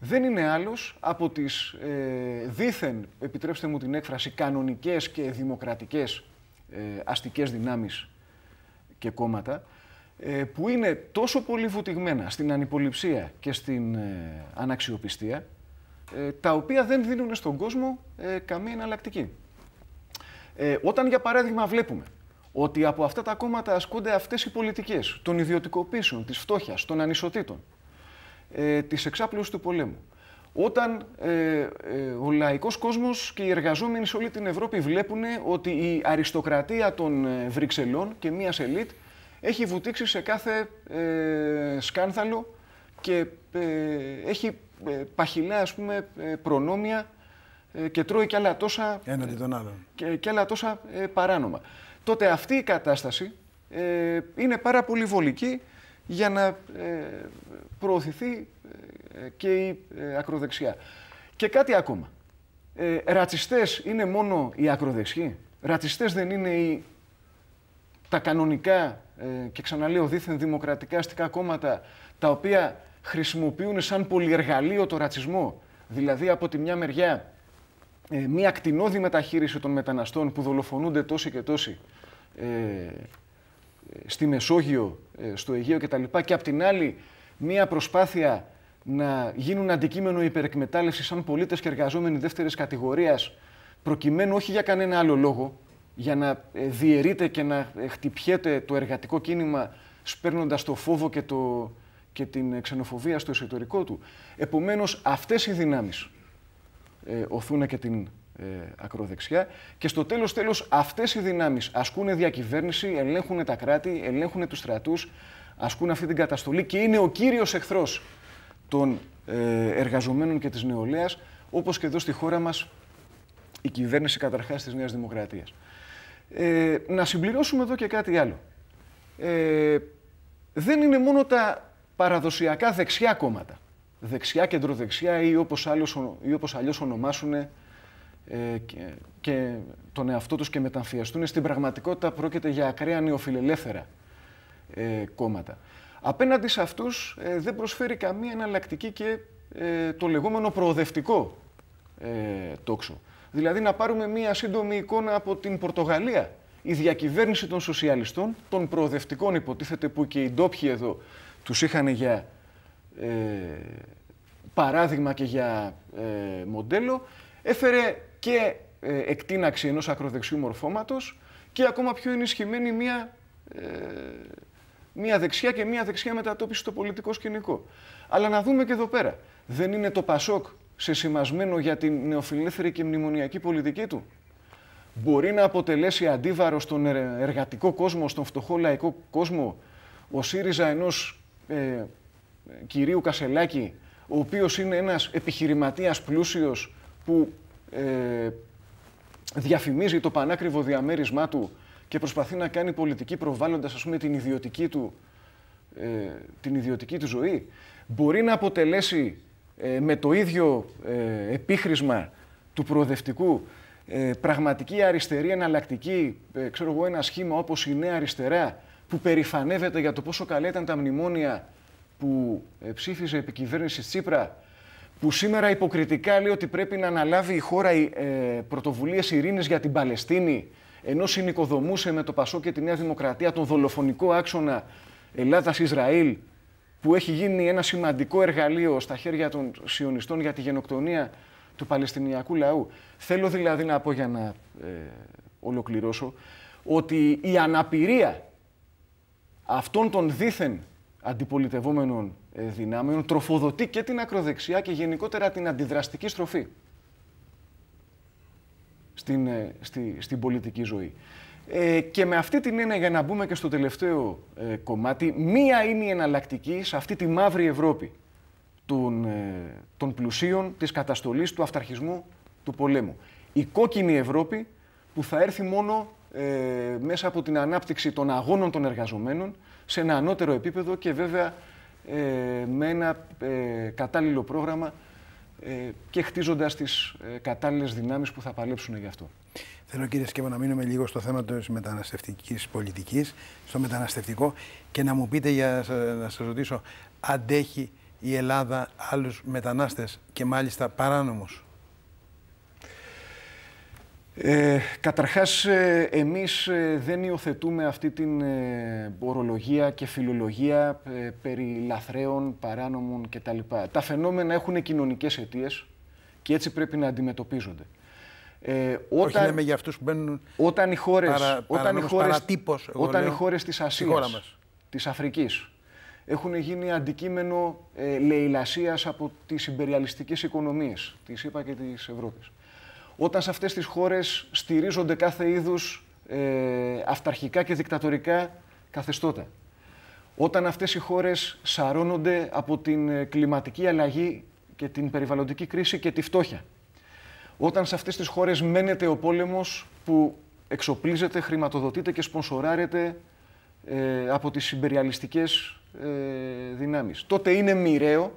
δεν είναι άλλος από τις ε, επιτρέψτε μου την έκφραση, κανονικές και δημοκρατικές ε, αστικές δυνάμεις και κόμματα, ε, που είναι τόσο πολύ βουτυγμένα στην ανυποληψία και στην ε, αναξιοπιστία, ε, τα οποία δεν δίνουν στον κόσμο καμία εναλλακτική. Όταν, για παράδειγμα, βλέπουμε ότι από αυτά τα κόμματα ασκούνται αυτές οι πολιτικές των ιδιωτικοποίησεων, της φτώχειας, των ανισοτήτων, της εξάπλωσης του πολέμου, όταν ε, ο λαϊκός κόσμος και οι εργαζόμενοι σε όλη την Ευρώπη βλέπουν ότι η αριστοκρατία των Βρυξελών και μιας ελίτ έχει βουτήξει σε κάθε ε, σκάνδαλο και ε, έχει ε, παχυλά ας ε, προνόμια ε, και τρώει κι άλλα τόσα, Και, και άλλα παράνομα. Τότε αυτή η κατάσταση είναι πάρα πολύ βολική για να προωθηθεί και η ακροδεξιά. Και κάτι ακόμα. Ρατσιστές είναι μόνο οι ακροδεξιοί. Ρατσιστές δεν είναι οι τα κανονικά ε, και ξαναλέω δίθεν δημοκρατικά αστικά κόμματα τα οποία χρησιμοποιούν σαν πολυεργαλείο το ρατσισμό. Δηλαδή από τη μια μεριά ε, μια ακτινόδη μεταχείριση των μεταναστών που δολοφονούνται τόσοι και τόσοι ε, στη Μεσόγειο, ε, στο Αιγαίο κτλ. Και απ' την άλλη μια προσπάθεια να γίνουν αντικείμενο υπερεκμετάλλευση σαν πολίτες και εργαζόμενοι δεύτερης κατηγορίας προκειμένου όχι για κανένα άλλο λόγο, για να ε, διαιρείται και να ε, χτυπιέται το εργατικό κίνημα σπέρνοντας το φόβο και, το, και την ε, ξενοφοβία στο εσωτερικό του. Επομένως, αυτές οι δυνάμεις ε, οθούν και την ακροδεξιά και στο τέλος τέλος αυτές οι δυνάμεις ασκούν διακυβέρνηση, ελέγχουν τα κράτη, ελέγχουν τους στρατούς, ασκούν αυτή την καταστολή και είναι ο κύριος εχθρός των εργαζομένων και της νεολαίας, όπως και εδώ στη χώρα μας η κυβέρνηση καταρχάς της Νέας Δημοκρατίας. Ε, να συμπληρώσουμε εδώ και κάτι άλλο. Ε, δεν είναι μόνο τα παραδοσιακά δεξιά κόμματα. Δεξιά, κεντροδεξιά ή όπως, άλλος, ή όπως αλλιώς ονομάσουν ε, και, τον εαυτό τους και μεταμφιαστούν. Στην πραγματικότητα πρόκειται για ακραία νεοφιλελεύθερα ε, κόμματα. Απέναντι σε αυτούς ε, δεν προσφέρει καμία εναλλακτική και ε, το λεγόμενο προοδευτικό τόξο. Δηλαδή να πάρουμε μία σύντομη εικόνα από την Πορτογαλία. Η διακυβέρνηση των σοσιαλιστών, των προοδευτικών υποτίθεται που και οι ντόπιοι εδώ τους είχαν για ε, παράδειγμα και για ε, μοντέλο, έφερε και ε, εκτείναξη ενός ακροδεξιού μορφώματος και ακόμα πιο ενισχυμένη μία, ε, μία δεξιά και μία δεξιά μετατόπιση στο πολιτικό σκηνικό. Αλλά να δούμε και εδώ πέρα. Δεν είναι το Πασόκ σε συσημασμένο για την νεοφιλεύθερη και μνημονιακή πολιτική του. Μπορεί να αποτελέσει αντίβαρο στον εργατικό κόσμο, στον φτωχό λαϊκό κόσμο, ο ΣΥΡΙΖΑ ενός ε, κυρίου Κασελάκη, ο οποίος είναι ένας επιχειρηματίας πλούσιος που ε, διαφημίζει το πανάκριβο διαμέρισμά του και προσπαθεί να κάνει πολιτική προβάλλοντας ας πούμε την ε, την ιδιωτική του ζωή. Μπορεί να αποτελέσει ε, με το ίδιο ε, επίχρησμα του προοδευτικού ε, πραγματική αριστερή εναλλακτική, ε, ξέρω εγώ ένα σχήμα όπως η Νέα Αριστερά που περηφανεύεται για το πόσο καλά ήταν τα μνημόνια που ψήφιζε επί κυβέρνησης Τσίπρα που σήμερα υποκριτικά λέει ότι πρέπει να αναλάβει η χώρα ε, πρωτοβουλίες ειρήνης για την Παλαιστίνη ενώ συνοικοδομούσε με το Πασό και τη Νέα Δημοκρατία τον δολοφονικό άξονα Ελλάδα-Ισραήλ που έχει γίνει ένα σημαντικό εργαλείο στα χέρια των σιωνιστών για τη γενοκτονία του Παλαιστινιακού λαού. Θέλω δηλαδή να πω για να ε, ολοκληρώσω ότι η αναπηρία αυτών των δίθεν αντιπολιτευόμενων ε, δυνάμεων τροφοδοτεί και την ακροδεξιά και γενικότερα την αντιδραστική στροφή στην, ε, στη, στην πολιτική ζωή. Ε, και με αυτή την έννοια, για να μπούμε και στο τελευταίο ε, κομμάτι, μία είναι η εναλλακτική σε αυτή τη μαύρη Ευρώπη ε, των, πλουσίων, της καταστολής, του αυταρχισμού, του πολέμου. Η κόκκινη Ευρώπη που θα έρθει μόνο μέσα από την ανάπτυξη των αγώνων των εργαζομένων σε ένα ανώτερο επίπεδο και βέβαια με ένα κατάλληλο πρόγραμμα και χτίζοντας τις κατάλληλες δυνάμεις που θα παλέψουν γι' αυτό. Θέλω κύριε Σκεύα να μείνουμε λίγο στο θέμα της μεταναστευτικής πολιτικής, στο μεταναστευτικό και να μου πείτε, για να σας ρωτήσω, αντέχει η Ελλάδα άλλους μετανάστες και μάλιστα παράνομους. Ε, καταρχάς, ε, εμείς ε, δεν υιοθετούμε αυτή την ε, ορολογία και φιλολογία περί λαθρέων, παράνομων κτλ. Τα φαινόμενα έχουν κοινωνικές αιτίες και έτσι πρέπει να αντιμετωπίζονται. Ε, όταν, για που όταν οι χώρες, όταν οι χώρες, όταν οι της Ασίας, της Αφρικής, έχουν γίνει αντικείμενο ε, λαιλασίας από τις υπεριαλιστικές οικονομίες, τις ΕΠΑ ΕΕ και της Ευρώπης. Όταν σε αυτές τις χώρες στηρίζονται κάθε είδους ε, αυταρχικά και δικτατορικά καθεστώτα. Όταν αυτές οι χώρες σαρώνονται από την ε, κλιματική αλλαγή και την περιβαλλοντική κρίση και τη φτώχεια. Όταν σε αυτές τις χώρες μένεται ο πόλεμος που εξοπλίζεται, χρηματοδοτείται και σπονσοράρεται ε, από τις συμπεριαλιστικές ε, δυνάμεις. Τότε είναι μοιραίο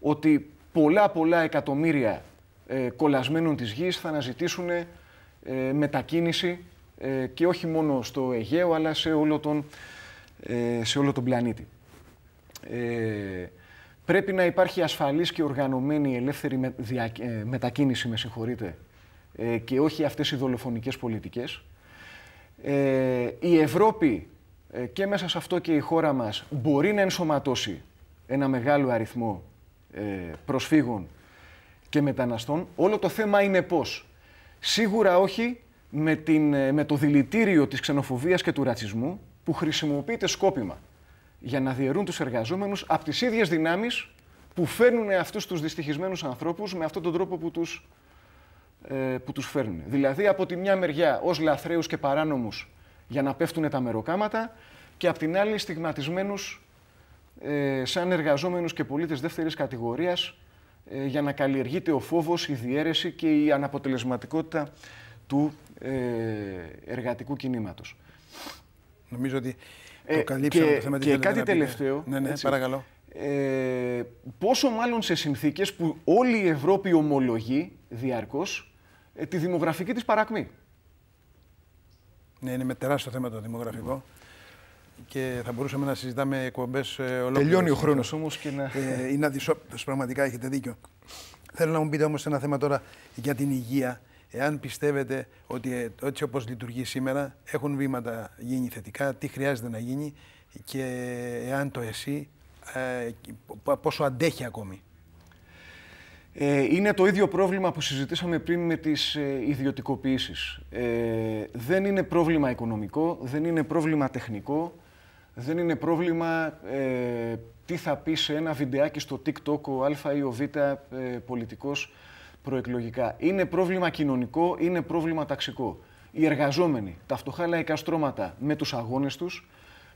ότι πολλά πολλά εκατομμύρια ε, κολλασμένων της γης θα αναζητήσουν ε, μετακίνηση ε, και όχι μόνο στο Αιγαίο αλλά σε όλο τον, σε όλο τον πλανήτη. Πρέπει να υπάρχει ασφαλής και οργανωμένη ελεύθερη ε, μετακίνηση, με συγχωρείτε, ε, και όχι αυτές οι δολοφονικές πολιτικές. Ε, η Ευρώπη και μέσα σε αυτό και η χώρα μας μπορεί να ενσωματώσει ένα μεγάλο αριθμό προσφύγων και μεταναστών. Όλο το θέμα είναι πώς. Σίγουρα όχι με, την, με το δηλητήριο της ξενοφοβίας και του ρατσισμού που χρησιμοποιείται σκόπιμα για να διαιρούν τους εργαζόμενους από τις ίδιες δυνάμεις που φέρνουν αυτούς τους δυστυχισμένους ανθρώπους με αυτόν τον τρόπο που τους, ε, που τους φέρνουν. Δηλαδή από τη μια μεριά ως λαθρέους και παράνομους για να πέφτουν τα μεροκάματα και από την άλλη στιγματισμένους ε, σαν εργαζόμενους και πολίτες δεύτερης κατηγορίας ε, για να καλλιεργείται ο φόβος, η διέρεση και η αναποτελεσματικότητα του ε, εργατικού κινήματος. Νομίζω ότι ε, το Και κάτι τελευταίο. Ναι, ναι, παρακαλώ. Ε, πόσο μάλλον σε συνθήκες που όλη η Ευρώπη ομολογεί διαρκώς ε, τη δημογραφική της παρακμή. Ναι, είναι με τεράστιο θέμα το δημογραφικό. Και θα μπορούσαμε να συζητάμε εκπομπές ε, ολόκληρες. Τελειώνει ο χρόνος όμως και να. Ε, είναι αδυσόπιτος, πραγματικά έχετε δίκιο. Θέλω να μου πείτε όμως ένα θέμα τώρα για την υγεία εάν πιστεύετε ότι ε, έτσι όπως λειτουργεί σήμερα έχουν βήματα γίνει θετικά, τι χρειάζεται να γίνει και εάν το ΕΣΥ ε, πόσο αντέχει ακόμη. Ε, είναι το ίδιο πρόβλημα που συζητήσαμε πριν με τις ιδιωτικοποιήσεις. δεν είναι πρόβλημα οικονομικό, δεν είναι πρόβλημα τεχνικό, δεν είναι πρόβλημα ε, τι θα πει σε ένα βιντεάκι στο TikTok ο Α ή ο Β πολιτικός προεκλογικά. Είναι πρόβλημα κοινωνικό, είναι πρόβλημα ταξικό. Οι εργαζόμενοι, τα φτωχά λαϊκά στρώματα με τους αγώνες τους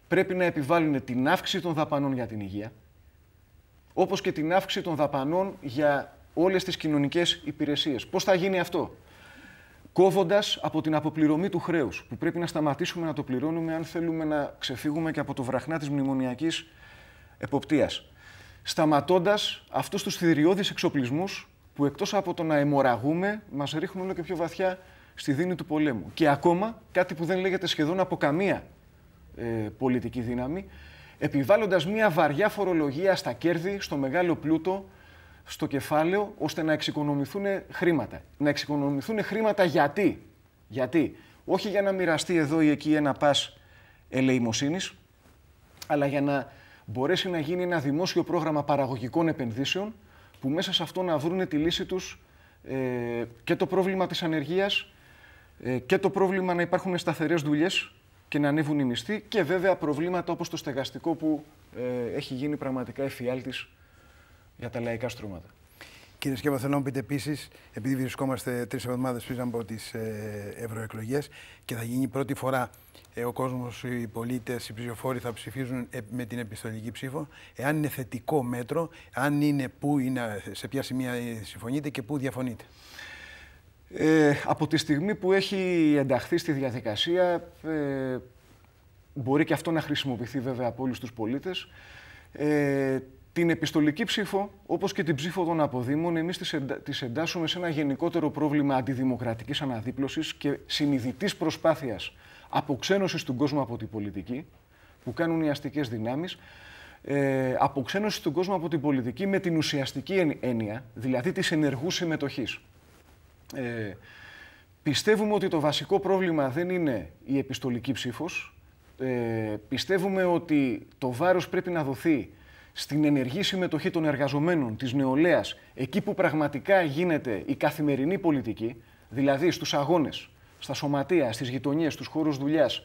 πρέπει να επιβάλλουν την αύξηση των δαπανών για την υγεία, όπως και την αύξηση των δαπανών για όλες τις κοινωνικές υπηρεσίες. Πώς θα γίνει αυτό. Κόβοντας από την αποπληρωμή του χρέους, που πρέπει να σταματήσουμε να το πληρώνουμε αν θέλουμε να ξεφύγουμε και από το βραχνά της μνημονιακής εποπτείας. Σταματώντας αυτούς τους θηριώδεις εξοπλισμούς που εκτός από το να αιμορραγούμε, μας ρίχνουν όλο και πιο βαθιά στη δίνη του πολέμου. Και ακόμα κάτι που δεν λέγεται σχεδόν από καμία ε, πολιτική δύναμη, επιβάλλοντας μια βαριά φορολογία στα κέρδη, στο μεγάλο πλούτο, στο κεφάλαιο, ώστε να εξοικονομηθούν χρήματα. Να εξοικονομηθούν χρήματα γιατί. Γιατί. Όχι για να μοιραστεί εδώ ή εκεί ένα πας ελεημοσύνης, αλλά για να μπορέσει να γίνει ένα δημόσιο πρόγραμμα παραγωγικών επενδύσεων, που μέσα σε αυτό να βρουν τη λύση τους ε, και το πρόβλημα της ανεργίας ε, και το πρόβλημα να υπάρχουν σταθερές δουλειές και να ανέβουν οι μισθοί και βέβαια προβλήματα όπως το στεγαστικό που ε, έχει γίνει πραγματικά εφιάλτης για τα λαϊκά στρώματα. Κύριε Σκέπα, θέλω να μου πείτε επίσης, επειδή βρισκόμαστε τρεις εβδομάδες πριν από τις ε, ευρωεκλογές και θα γίνει πρώτη φορά ε, ο κόσμος, οι πολίτες, οι ψηφοφόροι θα ψηφίζουν ε, με την επιστολική ψήφο, εάν είναι θετικό μέτρο, αν είναι πού είναι, σε ποια σημεία συμφωνείτε και πού διαφωνείτε. Ε, από τη στιγμή που έχει ενταχθεί στη διαδικασία, μπορεί και αυτό να χρησιμοποιηθεί βέβαια από όλους τους πολίτες. μπορει και αυτο να χρησιμοποιηθει βεβαια απο ολου του πολιτε την επιστολική ψήφο, όπως και την ψήφο των αποδήμων, εμείς τις εντάσσουμε σε ένα γενικότερο πρόβλημα αντιδημοκρατικής αναδίπλωσης και συνειδητής προσπάθειας αποξένωσης του κόσμου από την πολιτική, που κάνουν οι αστικές δυνάμεις, ε, αποξένωσης του κόσμου από την πολιτική με την ουσιαστική έννοια, δηλαδή της ενεργούς συμμετοχής. Ε, πιστεύουμε ότι το βασικό πρόβλημα δεν είναι η επιστολική ψήφος. Ε, πιστεύουμε ότι το βάρος πρέπει να δοθεί στην ενεργή συμμετοχή των εργαζομένων, της νεολαίας, εκεί που πραγματικά γίνεται η καθημερινή πολιτική, δηλαδή στους αγώνες, στα σωματεία, στις γειτονιές, στους χώρους δουλειάς,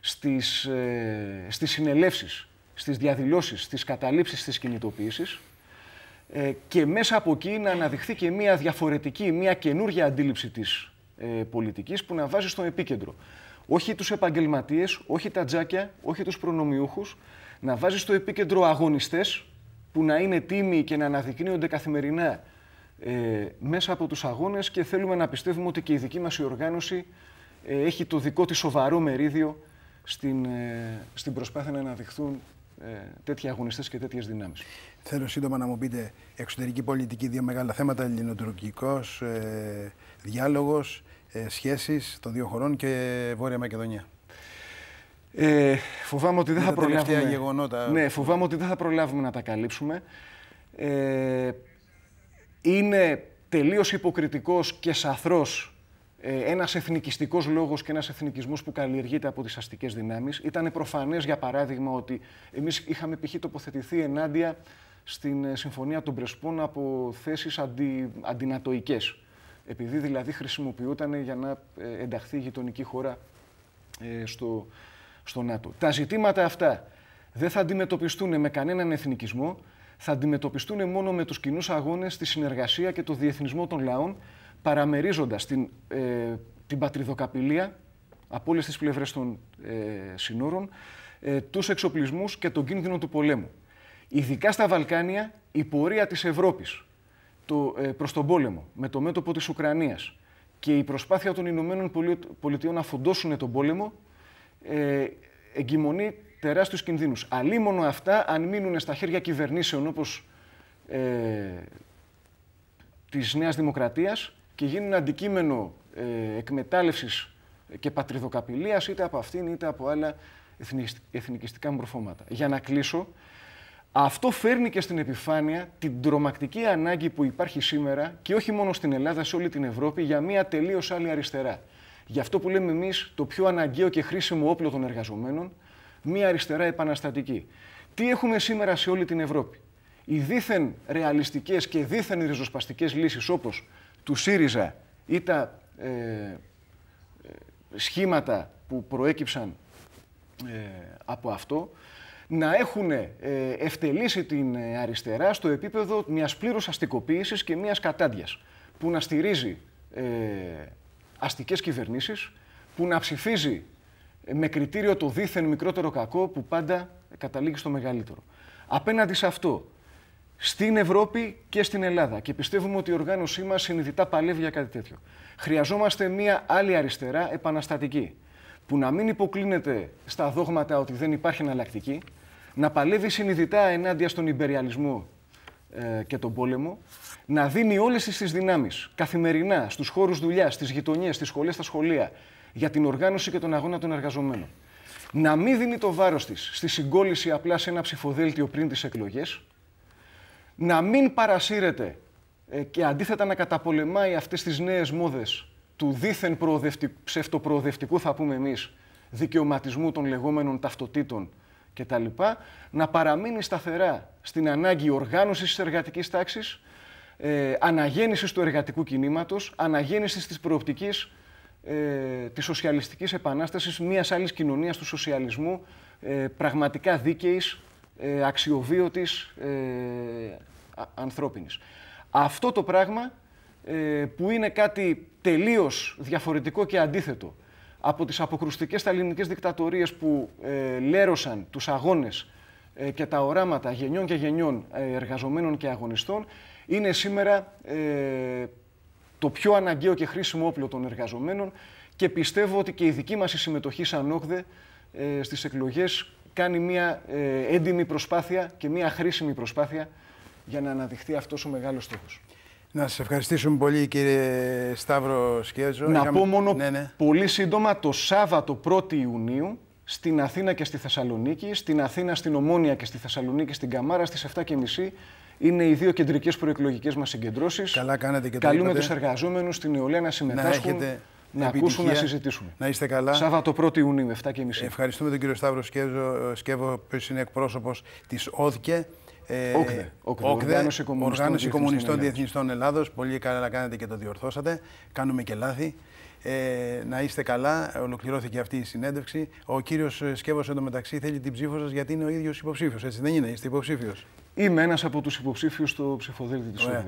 στις, ε, στις συνελεύσεις, στις διαδηλώσεις, στις καταλήψεις, στις κινητοποιήσεις ε, και μέσα από εκεί να αναδειχθεί και μια διαφορετική, μια καινούργια αντίληψη της ε, πολιτικής που να βάζει στο επίκεντρο. Όχι τους επαγγελματίες, όχι τα τζάκια, όχι τους προνομιούχους, να βάζεις στο επίκεντρο αγωνιστές που να είναι τίμοι και να αναδεικνύονται καθημερινά ε, μέσα από τους αγώνες και θέλουμε να πιστεύουμε ότι και η δική μας η οργάνωση ε, έχει το δικό της σοβαρό μερίδιο στην, ε, στην προσπάθεια να αναδειχθούν ε, τέτοιοι αγωνιστές και τέτοιες δυνάμεις. Θέλω σύντομα να μου πείτε εξωτερική πολιτική, δύο μεγάλα θέματα, ελληνοτουρκικός, διάλογος, σχέσεις των δύο χωρών και Βόρεια Μακεδονία. Ε, φοβάμαι ότι δεν θα προλάβουμε. Ναι, φοβάμαι ότι δεν θα προλάβουμε να τα καλύψουμε. Ε, είναι τελείως υποκριτικός και σαθρός ε, ένας εθνικιστικός λόγος και ένας εθνικισμός που καλλιεργείται από τις αστικές δυνάμεις. Ήταν προφανές, για παράδειγμα, ότι εμείς είχαμε π.χ. τοποθετηθεί ενάντια στην ε, Συμφωνία των Πρεσπών από θέσεις αντι, αντινατοικές. Επειδή δηλαδή χρησιμοποιούταν για να ε, ενταχθεί η γειτονική χώρα ε, στο, στο ΝΑΤΟ. Τα ζητήματα αυτά δεν θα αντιμετωπιστούν με κανέναν εθνικισμό, θα αντιμετωπιστούν μόνο με τους κοινούς αγώνες, τη συνεργασία και το διεθνισμό των λαών, παραμερίζοντας την, ε, την πατριδοκαπηλεία από όλες τις πλευρές των ε, συνόρων, ε, τους εξοπλισμούς και τον κίνδυνο του πολέμου. Ειδικά στα Βαλκάνια, η πορεία της Ευρώπης το, ε, προς τον πόλεμο, με το μέτωπο της Ουκρανίας και η προσπάθεια των Ηνωμένων Πολιτειών να φοντώσουν τον πόλεμο, ε, εγκυμονεί τεράστιους κινδύνους. Αλίμονο αυτά αν μείνουν στα χέρια κυβερνήσεων όπως ε, της Νέας Δημοκρατίας και γίνουν αντικείμενο ε, εκμετάλλευσης και πατριδοκαπηλείας είτε από αυτήν είτε από άλλα εθνικιστικά μορφώματα. Για να κλείσω, αυτό φέρνει και στην επιφάνεια την τρομακτική ανάγκη που υπάρχει σήμερα και όχι μόνο στην Ελλάδα, σε όλη την Ευρώπη, για μια τελείως άλλη αριστερά για αυτό που λέμε εμείς το πιο αναγκαίο και χρήσιμο όπλο των εργαζομένων, μια αριστερά επαναστατική. Τι έχουμε σήμερα σε όλη την Ευρώπη. Οι δίθεν ρεαλιστικές και δίθεν ριζοσπαστικές λύσεις όπως του ΣΥΡΙΖΑ ή τα ε, ε, σχήματα που προέκυψαν ε, από αυτό, να έχουν ε, ευτελίσει την ε, αριστερά στο επίπεδο μιας πλήρους αστικοποίησης και μιας κατάντιας, που να στηρίζει αστικές κυβερνήσεις που να ψηφίζει με κριτήριο το δίθεν μικρότερο κακό που πάντα καταλήγει στο μεγαλύτερο. Απέναντι σε αυτό, στην Ευρώπη και στην Ελλάδα. Και πιστεύουμε ότι η οργάνωσή μας συνειδητά παλεύει για κάτι τέτοιο. Χρειαζόμαστε μια άλλη αριστερά επαναστατική, που να μην υποκλίνεται στα δόγματα ότι δεν υπάρχει εναλλακτική, να παλεύει συνειδητά ενάντια στον υπεριαλισμό ε, και τον πόλεμο, να δίνει όλες τις δυνάμεις καθημερινά στους χώρους δουλειάς, στις γειτονιές, στις σχολές, στα σχολεία για την οργάνωση και τον αγώνα των εργαζομένων. Να μην δίνει το βάρος της στη συγκόλληση απλά σε ένα ψηφοδέλτιο πριν τις εκλογές. Να μην παρασύρεται ε, και αντίθετα να καταπολεμάει αυτές τις νέες μόδες του δίθεν ψευτοπροοδευτικού, θα πούμε εμείς, δικαιωματισμού των λεγόμενων ταυτοτήτων κτλ. Να παραμείνει σταθερά στην ανάγκη οργάνωσης της εργατικής τάξης ε, αναγέννησης του εργατικού κινήματος, αναγέννησης της προοπτικής ε, της σοσιαλιστικής επανάστασης, μιας άλλης κοινωνίας του σοσιαλισμού, ε, πραγματικά δίκαιης, ε, αξιοβίωτης, ε, Αυτό το πράγμα ε, που είναι κάτι τελείως διαφορετικό και αντίθετο από τις αποκρουστικές σταλινικές δικτατορίες που λέρωσαν τους αγώνες και τα οράματα γενιών και γενιών εργαζομένων και αγωνιστών, είναι σήμερα ε, το πιο αναγκαίο και χρήσιμο όπλο των εργαζομένων και πιστεύω ότι και η δική μας η συμμετοχή σαν ΟΚΔΕ ε, στις εκλογές κάνει μια ε, έντιμη προσπάθεια και μια χρήσιμη προσπάθεια για να αναδειχθεί αυτός ο μεγάλος στόχος. Να σας ευχαριστήσουμε πολύ κύριε Σταύρο Σκέτζο. Να πω μόνο ναι, ναι. πολύ σύντομα το Σάββατο 1η Ιουνίου στην Αθήνα και στη Θεσσαλονίκη, στην Αθήνα, στην Ομόνια και στη Θεσσαλονίκη, στην Καμάρα στις 7.30 είναι οι δύο κεντρικές προεκλογικές μας συγκεντρώσεις. Καλά κάνετε και το Καλούμε τους εργαζόμενους στην νεολαία να συμμετάσχουν. Να έχετε να ακούσουν να συζητήσουν. Να είστε καλά. Σάββατο 1η Ιουνίου, 7 Ευχαριστούμε τον κύριο Σταύρο ε, Σκέβο, Σκέβο οποίος είναι εκπρόσωπος της ΟΔΚΕ. Ε, ΟΚΔΕ, ΟΚΔΕ, Οργάνωση Κομμουνιστών, Οργάνωση Κομμουνιστών Διεθνιστών Ελλάδος. Πολύ καλά κάνετε και το διορθώσατε. Κάνουμε και λάθη. Ε, να είστε καλά. Ολοκληρώθηκε αυτή η συνέντευξη. Ο κύριος ε, Σκέβο εντωμεταξύ θέλει την ψήφο σας γιατί είναι ο ίδιος υποψήφιος. Έτσι δεν είναι, είστε υποψήφιος. Είμαι ένας από τους υποψήφιους στο ψηφοδέλτιο της ναι.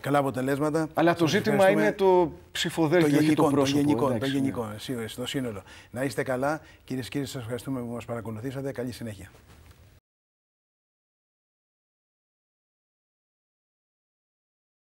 Καλά αποτελέσματα. Αλλά το ζήτημα είναι το ψηφοδέλτιο, το γενικό, το πρόσωπο. Το γενικό, το ναι. στο σύνολο. Να είστε καλά. Κυρίες και κύριοι, σας ευχαριστούμε που μας παρακολουθήσατε. Καλή συνέχεια.